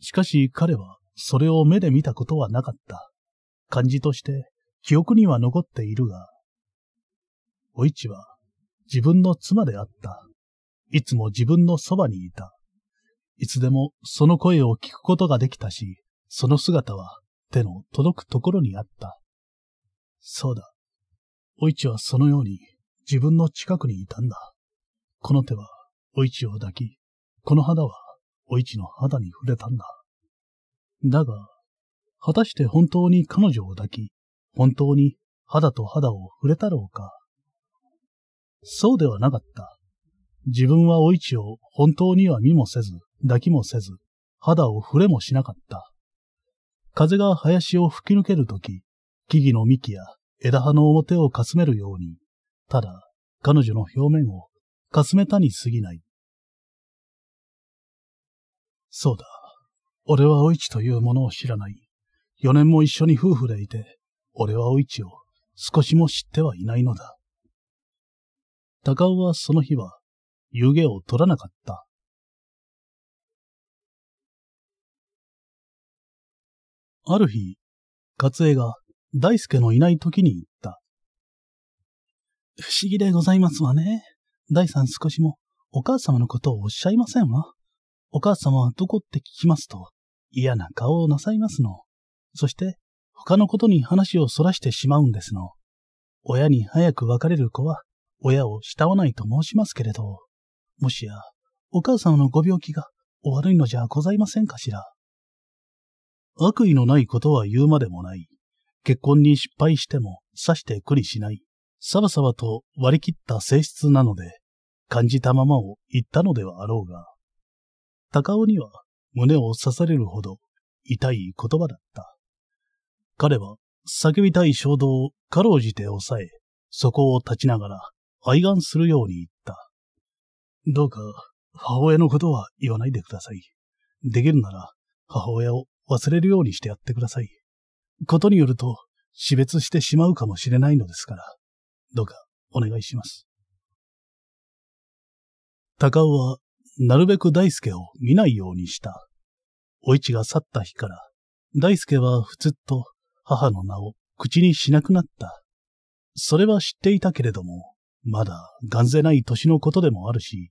しかし彼はそれを目で見たことはなかった。感じとして記憶には残っているが、お市は自分の妻であった。いつも自分のそばにいた。いつでもその声を聞くことができたし、その姿は手の届くところにあった。そうだ。お市はそのように自分の近くにいたんだ。この手はお市を抱き、この肌はお市の肌に触れたんだ。だが、果たして本当に彼女を抱き、本当に肌と肌を触れたろうか。そうではなかった。自分はお市を本当には見もせず、抱きもせず、肌を触れもしなかった。風が林を吹き抜けるとき、木々の幹や枝葉の表をかすめるように、ただ彼女の表面をかすめたに過ぎない。そうだ。俺はお市というものを知らない。四年も一緒に夫婦でいて、俺はお市を少しも知ってはいないのだ。高尾はその日は湯気を取らなかった。ある日、勝江が大輔のいない時に言った。不思議でございますわね。大さん少しもお母様のことをおっしゃいませんわ。お母様はどこって聞きますと嫌な顔をなさいますの。そして他のことに話をそらしてしまうんですの。親に早く別れる子は親を慕わないと申しますけれど。もしや、お母様のご病気がお悪いのじゃございませんかしら。悪意のないことは言うまでもない。結婚に失敗しても刺して苦にしない。さばさばと割り切った性質なので、感じたままを言ったのではあろうが、高尾には胸を刺されるほど痛い言葉だった。彼は叫びたい衝動をかろうじて抑え、そこを立ちながら愛願するように言っどうか、母親のことは言わないでください。できるなら、母親を忘れるようにしてやってください。ことによると、死別してしまうかもしれないのですから、どうか、お願いします。高尾は、なるべく大輔を見ないようにした。お市が去った日から、大輔はふつっと母の名を口にしなくなった。それは知っていたけれども、まだがんぜない年のことでもあるし、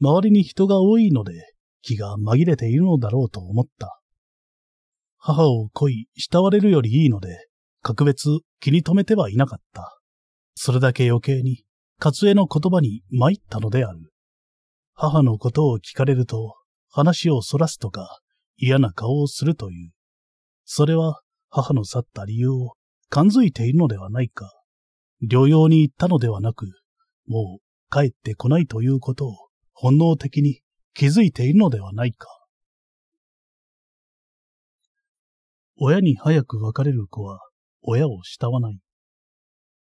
周りに人が多いので気が紛れているのだろうと思った。母を恋、慕われるよりいいので、格別気に留めてはいなかった。それだけ余計に、ツエの言葉に参ったのである。母のことを聞かれると、話を逸らすとか、嫌な顔をするという。それは、母の去った理由を感づいているのではないか。療養に行ったのではなく、もう帰ってこないということを本能的に気づいているのではないか。親に早く別れる子は親を慕わない。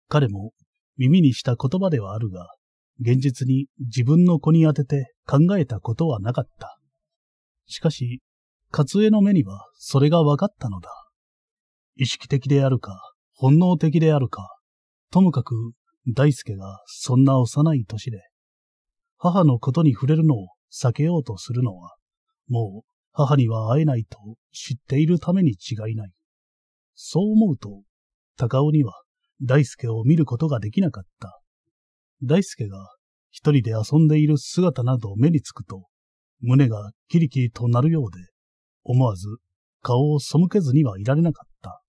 彼も耳にした言葉ではあるが、現実に自分の子に当てて考えたことはなかった。しかし、勝江の目にはそれが分かったのだ。意識的であるか、本能的であるか、ともかく大輔がそんな幼い年で母のことに触れるのを避けようとするのは、もう母には会えないと知っているために違いない。そう思うと、高尾には大輔を見ることができなかった。大輔が一人で遊んでいる姿など目につくと、胸がキリキリとなるようで、思わず顔を背けずにはいられなかった。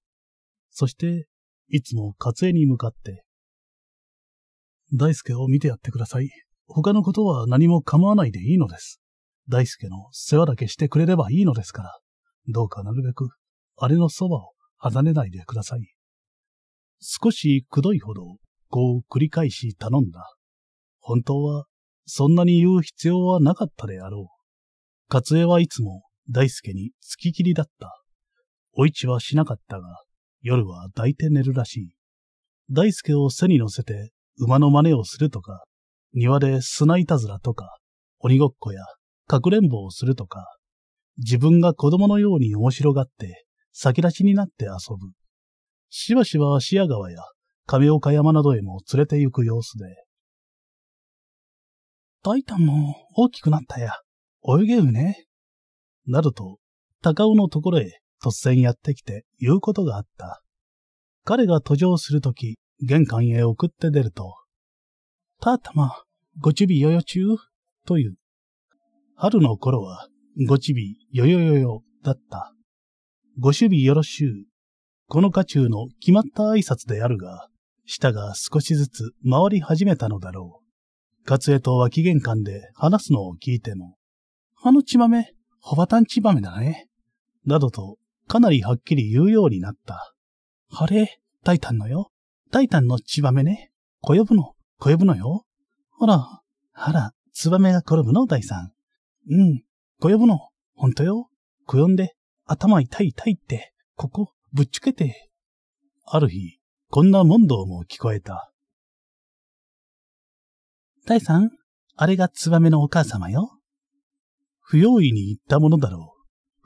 そして、いつも勝江に向かって、大輔を見てやってください。他のことは何も構わないでいいのです。大輔の世話だけしてくれればいいのですから、どうかなるべく、あれのそばを離れないでください。少しくどいほど、こう繰り返し頼んだ。本当は、そんなに言う必要はなかったであろう。勝江はいつも大輔に付ききりだった。お市はしなかったが、夜は抱いて寝るらしい。大輔を背に乗せて馬の真似をするとか、庭で砂いたずらとか、鬼ごっこや、かくれんぼをするとか、自分が子供のように面白がって、先立ちになって遊ぶ。しばしばシ屋川や亀岡山などへも連れて行く様子で。タイタンも大きくなったや。泳げうね。などと、高尾のところへ突然やってきて言うことがあった。彼が途上するとき、玄関へ送って出ると、たたま、ごちびよよちゅう、という。春の頃は、ごちびよよよよだった。ご守備よろしゅう。この家中の決まった挨拶であるが、舌が少しずつ回り始めたのだろう。かつえと脇玄関で話すのを聞いても、あの血豆、ほばたん血豆だね。などと、かなりはっきり言うようになった。あれ、タイタンのよ。タイタンの血豆ね。小呼ぶの、小呼ぶのよ。ほら、あら、ツバメが転ぶの、大さん。うん、小呼ぶの。ほんとよ。小呼んで、頭痛い痛いって、ここ、ぶっちけて。ある日、こんな問答も聞こえた。大さん、あれがツバメのお母様よ。不用意に言ったものだろ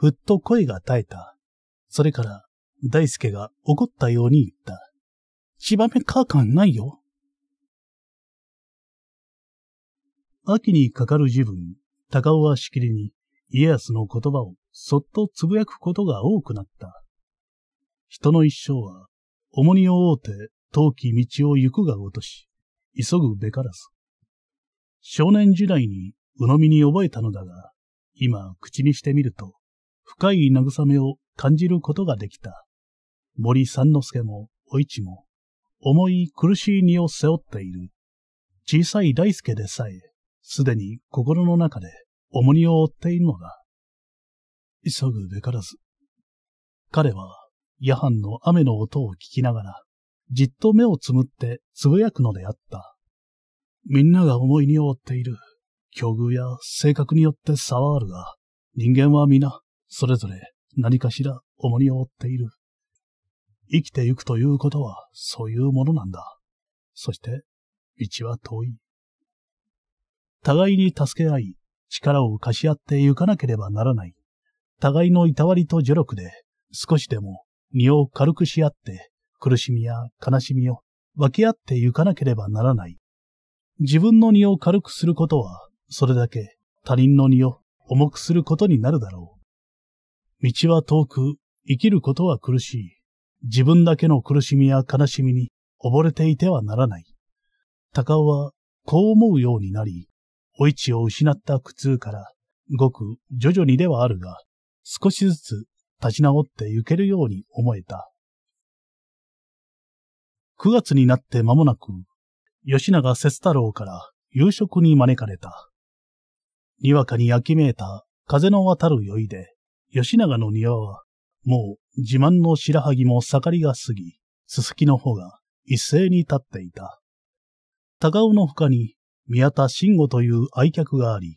う。ふっと声が絶えた。それから、大輔が怒ったように言った。ツバメカ感ないよ。秋にかかる時分、高尾はしきりに家康の言葉をそっとつぶやくことが多くなった。人の一生は、重荷を負うて、遠き道を行くがごとし、急ぐべからず。少年時代に鵜呑みに覚えたのだが、今口にしてみると、深い慰めを感じることができた。森三之助も、お市も、重い苦しい荷を背負っている。小さい大輔でさえ、すでに心の中で重荷を負っているのだ。急ぐべからず。彼は夜半の雨の音を聞きながら、じっと目をつむってつぶやくのであった。みんなが思いに負っている。境遇や性格によって差はあるが、人間は皆、それぞれ何かしら重荷を負っている。生きてゆくということはそういうものなんだ。そして、道は遠い。互いに助け合い、力を貸し合ってゆかなければならない。互いのいたわりと助力で、少しでも身を軽くし合って、苦しみや悲しみを分け合ってゆかなければならない。自分の荷を軽くすることは、それだけ他人の荷を重くすることになるだろう。道は遠く、生きることは苦しい。自分だけの苦しみや悲しみに溺れていてはならない。高尾はこう思うようになり、お市を失った苦痛から、ごく徐々にではあるが、少しずつ立ち直って行けるように思えた。9月になって間もなく、吉永節太郎から夕食に招かれた。にわかに焼きめいた風の渡る酔いで、吉永の庭は、もう自慢の白萩も盛りが過ぎ、すすきの方が一斉に立っていた。高尾の他に宮田慎吾という愛客があり、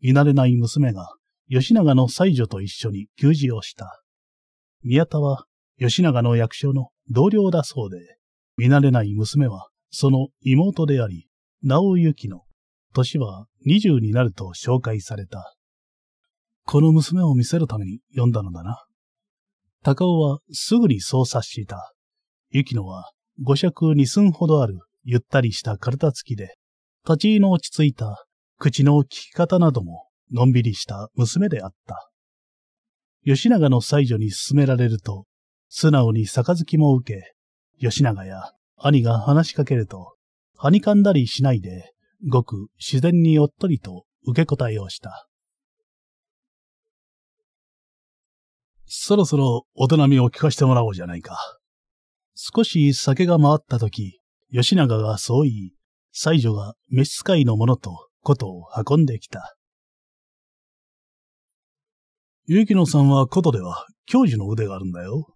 見慣れない娘が吉永の妻女と一緒に給仕をした。宮田は吉永の役所の同僚だそうで、見慣れない娘はその妹であり、直行の年は二十になると紹介された。この娘を見せるために呼んだのだな。高尾はすぐにそう察した。雪乃は五尺二寸ほどあるゆったりした体つきで、立ち居の落ち着いた、口の利き方なども、のんびりした娘であった。吉永の妻女に勧められると、素直に杯も受け、吉永や兄が話しかけると、はにかんだりしないで、ごく自然におっとりと受け答えをした。そろそろお手並みを聞かせてもらおうじゃないか。少し酒が回った時、吉永がそう言い、西女が召使いの者と琴を運んできた。雪野さんは琴では教授の腕があるんだよ。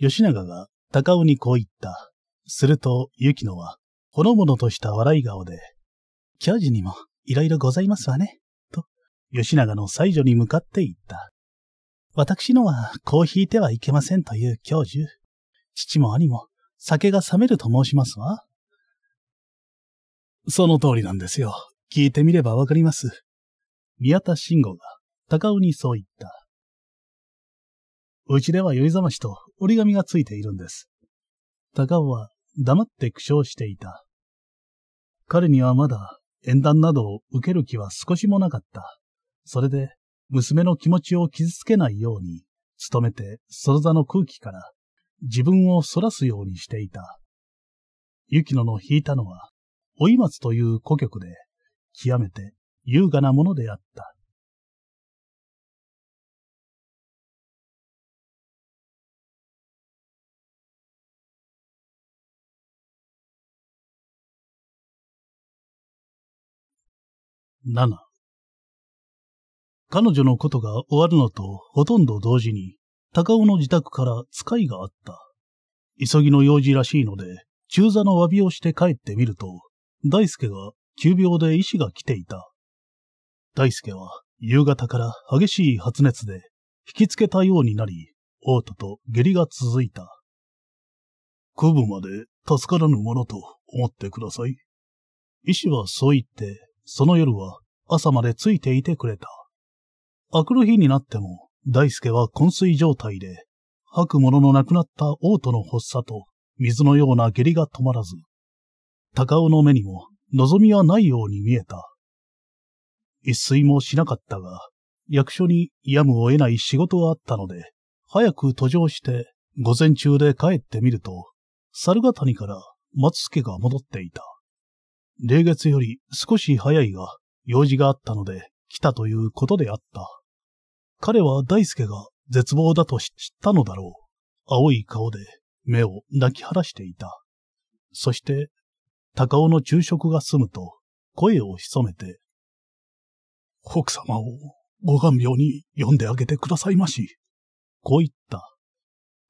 吉永が高尾にこう言った。すると雪野は、ほのぼのとした笑い顔で、教授にも色々ございますわね、と、吉永の西女に向かって言った。私のはこう引いてはいけませんという教授。父も兄も酒が冷めると申しますわ。その通りなんですよ。聞いてみればわかります。宮田慎吾が高尾にそう言った。うちでは酔いざましと折り紙がついているんです。高尾は黙って苦笑していた。彼にはまだ縁談などを受ける気は少しもなかった。それで、娘の気持ちを傷つけないように、努めてその座の空気から自分を逸らすようにしていた。雪乃の引いたのは、おま松という古曲で、極めて優雅なものであった。七。彼女のことが終わるのとほとんど同時に、高尾の自宅から使いがあった。急ぎの用事らしいので、中座の詫びをして帰ってみると、大輔が急病で医師が来ていた。大輔は夕方から激しい発熱で引きつけたようになり、嘔吐と下痢が続いた。空部まで助からぬものと思ってください。医師はそう言って、その夜は朝までついていてくれた。明くる日になっても、大輔は昏睡状態で、吐くもののなくなった嘔吐の発作と、水のような下痢が止まらず、高尾の目にも望みはないように見えた。一睡もしなかったが、役所にやむを得ない仕事はあったので、早く途上して午前中で帰ってみると、猿ヶ谷から松助が戻っていた。霊月より少し早いが、用事があったので来たということであった。彼は大助が絶望だと知ったのだろう。青い顔で目を泣き晴らしていた。そして高尾の昼食が済むと、声を潜めて、奥様をご眼病に呼んであげてくださいまし。こう言った。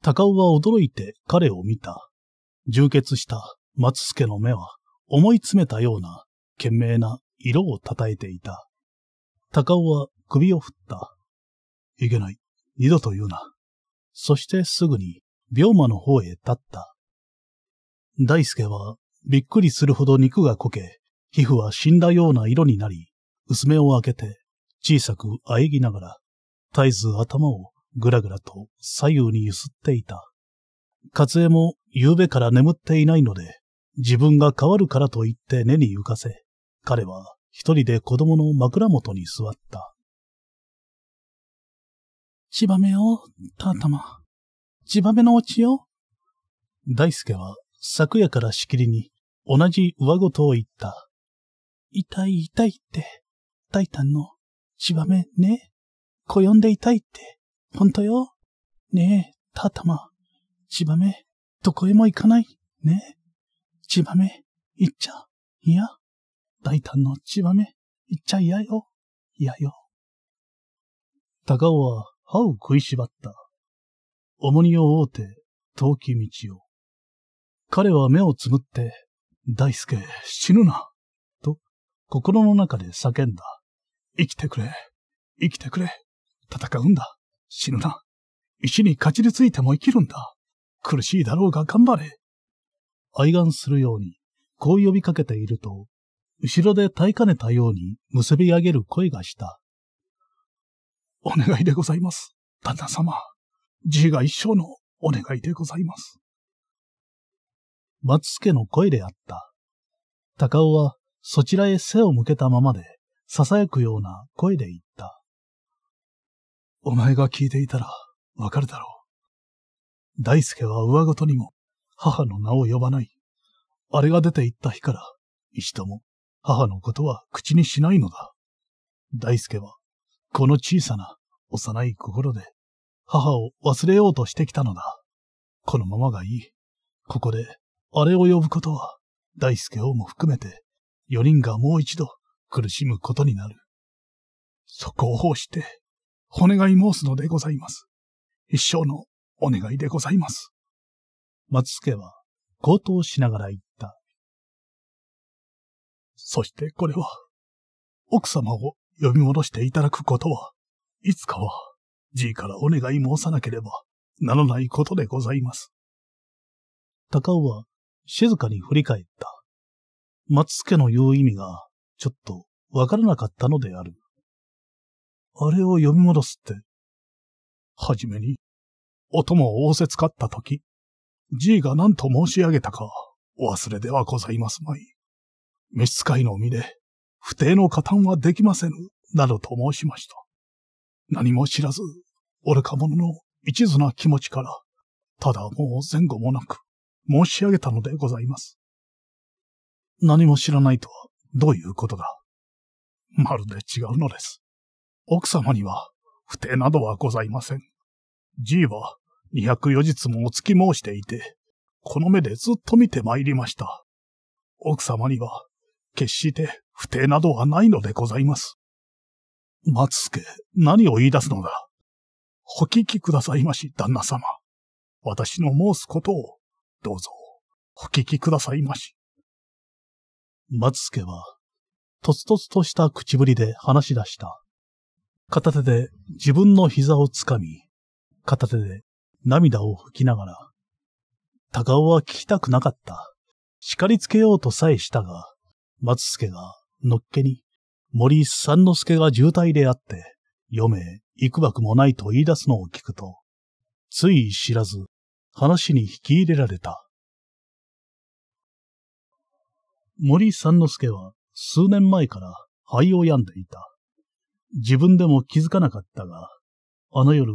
高尾は驚いて彼を見た。充血した松助の目は思い詰めたような懸命な色を叩いていた。高尾は首を振った。いけない。二度と言うな。そしてすぐに病魔の方へ立った。大輔はびっくりするほど肉がこけ、皮膚は死んだような色になり、薄目を開けて、小さくあえぎながら、絶えず頭をぐらぐらと左右にゆすっていた。ツエも夕べから眠っていないので、自分が変わるからと言って根に浮かせ、彼は一人で子供の枕元に座った。ちばめを、たたま。ちばめのおちよ。大輔は昨夜からしきりに同じ上ごとを言った。痛い痛いって、タイタンの、血ばめね。こよんで痛いって、ほんとよ。ねえ、タタマ、しばめ、どこへも行かない、ね血ちばめ、行っちゃ、いや。大胆のちばめ、行っちゃ嫌よ、嫌よ。高尾は歯を食いしばった。重荷を覆うて、遠き道を。彼は目をつぶって大輔、死ぬな。と、心の中で叫んだ。生きてくれ。生きてくれ。戦うんだ。死ぬな。石にかじりついても生きるんだ。苦しいだろうが頑張れ。愛願するように、こう呼びかけていると、後ろで耐えかねたように結び上げる声がした。お願いでございます。旦那様。じいが一生のお願いでございます。松助の声であった。高尾はそちらへ背を向けたままで、囁くような声で言った。お前が聞いていたら、わかるだろう。大助は上ごとにも、母の名を呼ばない。あれが出て行った日から、一度も母のことは口にしないのだ。大助は、この小さな幼い心で、母を忘れようとしてきたのだ。このままがいい。ここであれを呼ぶことは、大輔をも含めて、4人がもう一度苦しむことになる。そこを放して、お願い申すのでございます。一生のお願いでございます。松助は、口頭しながら言った。そしてこれは、奥様を呼び戻していただくことは、いつかは、じいからお願い申さなければならないことでございます。高尾は静かに振り返った。松助の言う意味が、ちょっとわからなかったのである。あれを読み戻すって。はじめに、供を仰せつかったとき、いが何と申し上げたか、お忘れではございますまい。召使いの身で、不定の加担はできませぬ、などと申しました。何も知らず、愚か者の一途な気持ちから、ただもう前後もなく、申し上げたのでございます。何も知らないとはどういうことだまるで違うのです。奥様には不定などはございません。G は204日もお付き申していて、この目でずっと見て参りました。奥様には決して不定などはないのでございます。松助、何を言い出すのだ。お聞きくださいまし、旦那様。私の申すことをどうぞ、お聞きくださいまし。松助は、とつとつとした口ぶりで話し出した。片手で自分の膝をつかみ、片手で涙を拭きながら、高尾は聞きたくなかった。叱りつけようとさえしたが、松助がのっけに、森三之助が重体であって、余命、幾くもないと言い出すのを聞くと、つい知らず、話に引き入れられた。森三之助は数年前から肺を病んでいた。自分でも気づかなかったが、あの夜、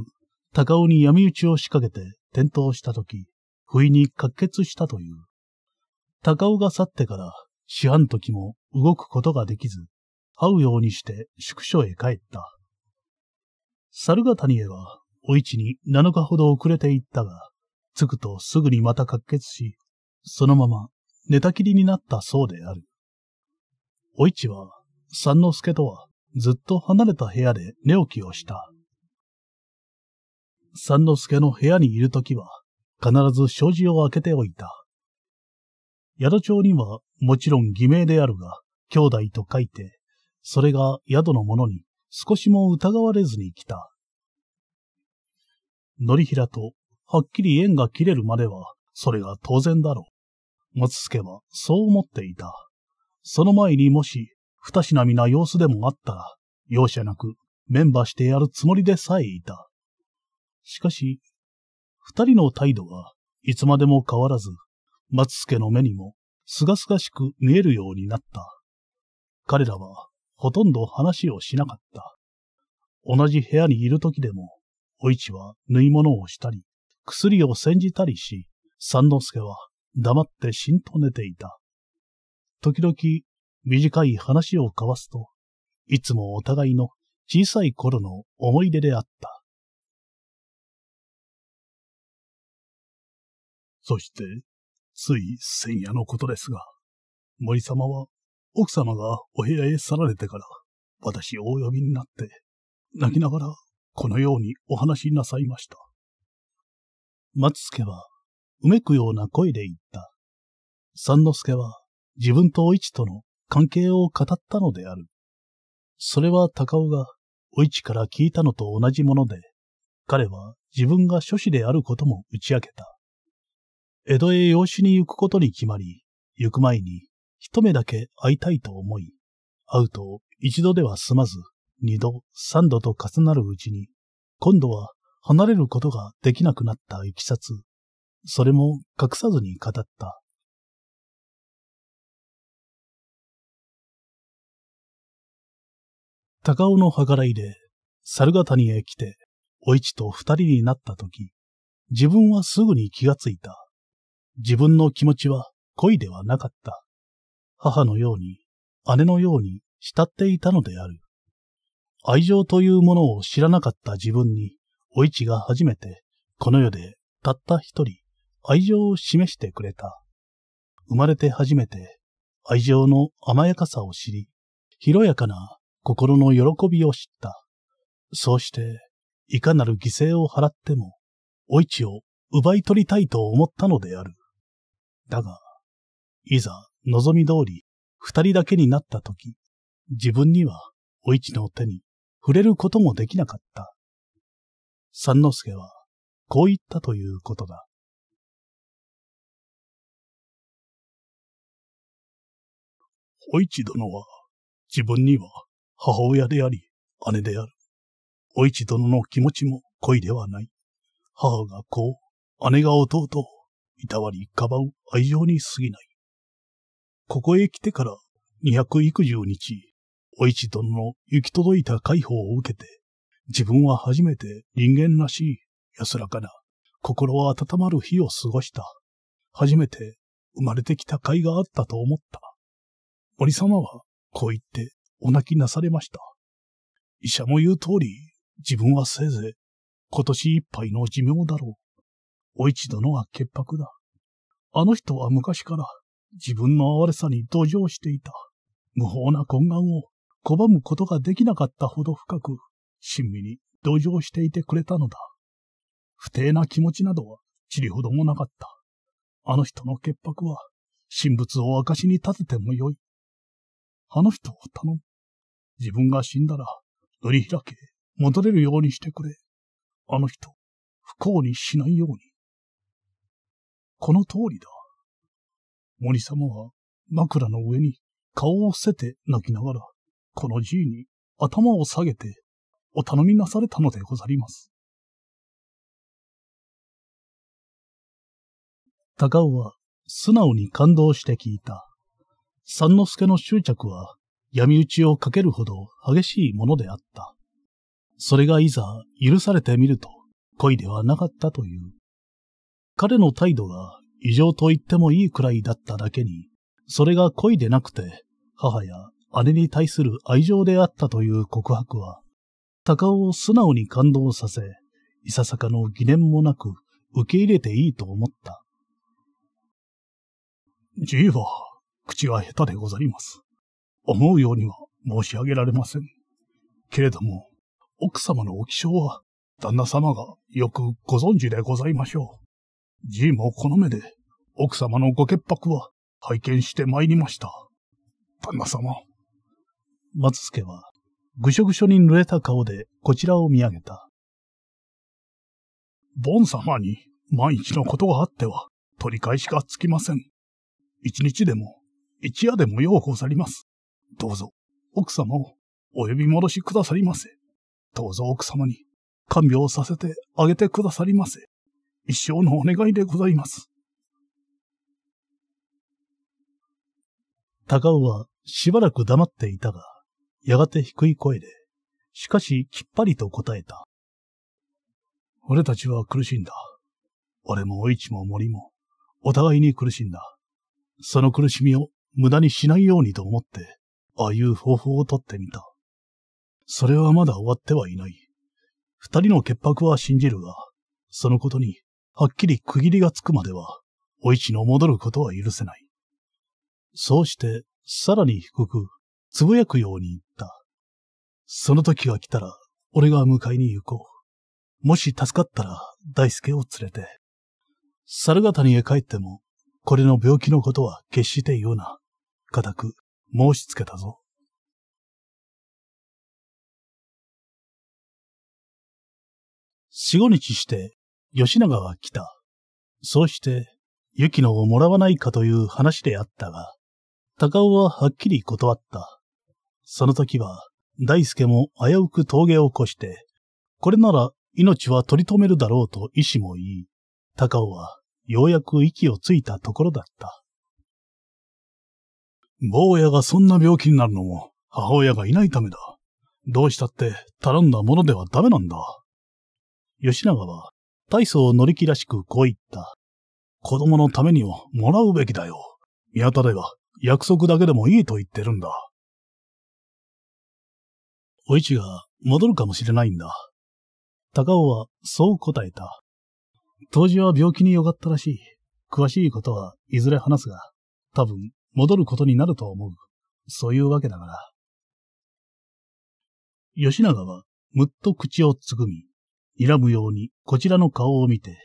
高尾に闇討ちを仕掛けて転倒した時、不意に滑血したという。高尾が去ってから四半時も動くことができず、会うようにして宿所へ帰った。猿ヶ谷へは、お市に7日ほど遅れて行ったが、着くとすぐにまた滑血し、そのまま寝たきりになったそうである。お市は、三之助とはずっと離れた部屋で寝起きをした。三之助の部屋にいるときは、必ず障子を開けておいた。宿帳にはもちろん偽名であるが、兄弟と書いて、それが宿の者に少しも疑われずに来た。典平とはっきり縁が切れるまでは、それが当然だろう。松助はそう思っていた。その前にもし、二品みな様子でもあったら、容赦なく、メンバーしてやるつもりでさえいた。しかし、二人の態度はいつまでも変わらず、松助の目にも、すがすがしく見えるようになった。彼らは、ほとんど話をしなかった。同じ部屋にいる時でも、お市は縫い物をしたり、薬を煎じたりし、三之助は黙ってしんと寝ていた。時々短い話を交わすと、いつもお互いの小さい頃の思い出であった。そして、つい先夜のことですが、森様は奥様がお部屋へ去られてから、私をお呼びになって、泣きながらこのようにお話しなさいました。松助は、うめくような声で言った。三之助は、自分とお市との関係を語ったのである。それは高尾が、お市から聞いたのと同じもので、彼は自分が諸子であることも打ち明けた。江戸へ養子に行くことに決まり、行く前に一目だけ会いたいと思い、会うと一度では済まず、二度、三度と重なるうちに、今度は離れることができなくなったいきさつ、それも隠さずに語った。高尾の計らいで、猿ヶ谷へ来て、お市と二人になった時、自分はすぐに気がついた。自分の気持ちは恋ではなかった。母のように、姉のように慕っていたのである。愛情というものを知らなかった自分に、お市が初めて、この世でたった一人、愛情を示してくれた。生まれて初めて、愛情の甘やかさを知り、広やかな心の喜びを知った。そうして、いかなる犠牲を払っても、お市を奪い取りたいと思ったのである。だが、いざ望み通り二人だけになった時、自分にはお市の手に触れることもできなかった。三之助は、こう言ったということだ。お市殿は、自分には母親であり、姉である。お市殿の気持ちも恋ではない。母が子を、姉が弟を、いたわりかばう愛情に過ぎない。ここへ来てから二百幾十日、お市殿の行き届いた解放を受けて、自分は初めて人間らしい安らかな心温まる日を過ごした。初めて生まれてきた甲斐があったと思った。森様はこう言ってお泣きなされました。医者も言う通り、自分はせいぜい今年いっぱいの寿命だろう。お市殿は潔白だ。あの人は昔から自分の哀れさに同情していた。無法な懇願を拒むことができなかったほど深く親身に同情していてくれたのだ。不定な気持ちなどはちりほどもなかった。あの人の潔白は、神仏を証に立ててもよい。あの人を頼む。自分が死んだら、売り開け、戻れるようにしてくれ。あの人、不幸にしないように。この通りだ。森様は枕の上に顔を伏せて泣きながら、このじいに頭を下げてお頼みなされたのでござります。高尾は素直に感動して聞いた。三之助の執着は闇討ちをかけるほど激しいものであった。それがいざ許されてみると恋ではなかったという。彼の態度が異常と言ってもいいくらいだっただけに、それが恋でなくて母や姉に対する愛情であったという告白は、鷹を素直に感動させ、いささかの疑念もなく受け入れていいと思った。じいは、口は下手でございます。思うようには申し上げられません。けれども、奥様のお気性は、旦那様がよくご存知でございましょう。じいもこの目で、奥様のご潔白は拝見して参りました。旦那様。松助は、ぐしょぐしょに濡れた顔でこちらを見上げた。ボン様に万一のことがあっては取り返しがつきません。一日でも一夜でもようござります。どうぞ奥様をお呼び戻しくださりませ。どうぞ奥様に看病させてあげてくださりませ。一生のお願いでございます。高尾はしばらく黙っていたが、やがて低い声で、しかしきっぱりと答えた。俺たちは苦しんだ。俺もお市も森も、お互いに苦しんだ。その苦しみを無駄にしないようにと思って、ああいう方法をとってみた。それはまだ終わってはいない。二人の潔白は信じるが、そのことに、はっきり区切りがつくまでは、お市の戻ることは許せない。そうして、さらに低く、つぶやくように言った。その時が来たら、俺が迎えに行こう。もし助かったら、大輔を連れて。猿ヶ谷へ帰っても、これの病気のことは決して言うな。固く申し付けたぞ。四五日して、吉永は来た。そうして、雪乃をもらわないかという話であったが、高尾ははっきり断った。その時は、大輔も危うく峠を越して、これなら命は取り留めるだろうと医師も言い、高尾はようやく息をついたところだった。坊やがそんな病気になるのも母親がいないためだ。どうしたって頼んだものではダメなんだ。吉永は大層乗り気らしくこう言った。子供のためにももらうべきだよ。宮田では約束だけでもいいと言ってるんだ。お市が戻るかもしれないんだ。高尾はそう答えた。当時は病気によかったらしい。詳しいことはいずれ話すが、多分戻ることになると思う。そういうわけだから。吉永はむっと口をつぐみ、睨むようにこちらの顔を見て、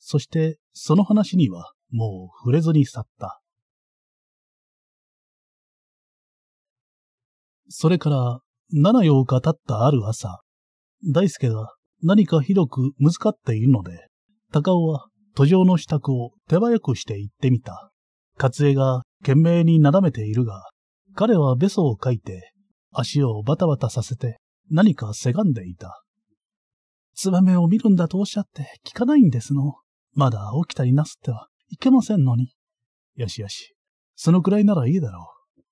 そしてその話にはもう触れずに去った。それから七8日経ったある朝、大輔が何かひどく難かっているので、高尾は途上の支度を手早くして行ってみた。勝江が懸命になだめているが、彼はべそをかいて、足をバタバタさせて何かせがんでいた。ツバメを見るんだとおっしゃって聞かないんですの。まだ起きたりなすってはいけませんのに。よしよし、そのくらいならいいだろう。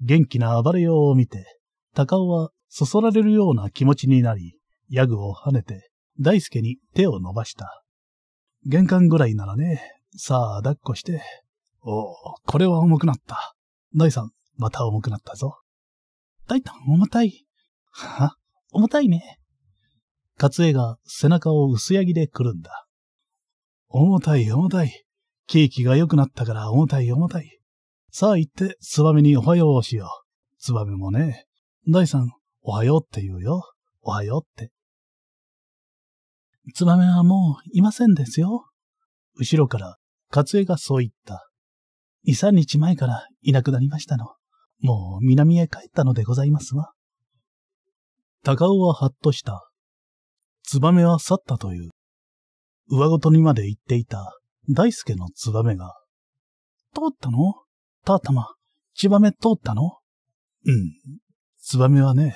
元気な暴れようを見て、高尾はそそられるような気持ちになり、ヤグを跳ねて、大輔に手を伸ばした。玄関ぐらいならね、さあ抱っこして。おお、これは重くなった。大さん、また重くなったぞ。大胆重たい。は重たいね。ツエが背中を薄やぎでくるんだ。重たい重たい。ケーキが良くなったから重たい重たい。さあ行って、ツバメにおはようをしよう。ツバメもね、第三、おはようって言うよ。おはようって。ツバメはもういませんですよ。後ろから、カツエがそう言った。二三日前からいなくなりましたの。もう南へ帰ったのでございますわ。高尾ははっとした。ツバメは去ったという。上ごとにまで行っていた大輔のツバメが。通ったのたーたま、ツバメ通ったのうん、ツバメはね、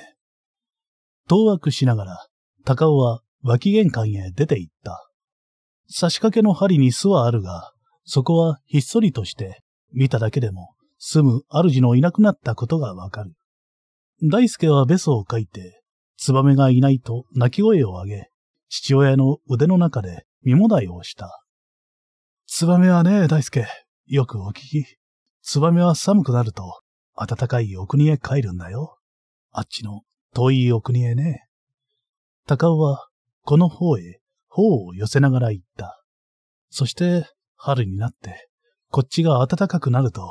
当惑しながら、高尾は脇玄関へ出て行った。差し掛けの針に巣はあるが、そこはひっそりとして、見ただけでも、住む主のいなくなったことがわかる。大介はベソを書いて、ツバメがいないと泣き声を上げ、父親の腕の中で身もだいをした。ツバメはね、大輔、よくお聞き。ツバメは寒くなると、暖かいお国へ帰るんだよ。あっちの遠いお国へね。高尾はこの方へ頬を寄せながら行った。そして春になってこっちが暖かくなると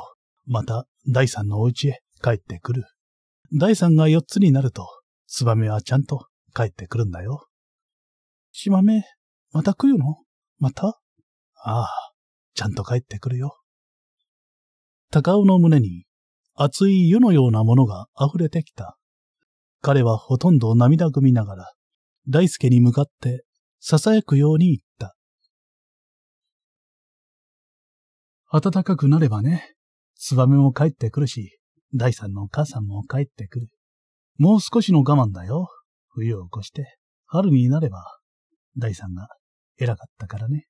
また第三のお家へ帰ってくる。第三が四つになるとツバメはちゃんと帰ってくるんだよ。シマメ、また来るのまたああ、ちゃんと帰ってくるよ。高尾の胸に熱い湯のようなものが溢れてきた。彼はほとんど涙ぐみながら、大輔に向かって囁くように言った。暖かくなればね、ツバメも帰ってくるし、第三のお母さんも帰ってくる。もう少しの我慢だよ。冬を越して、春になれば、第三が偉かったからね。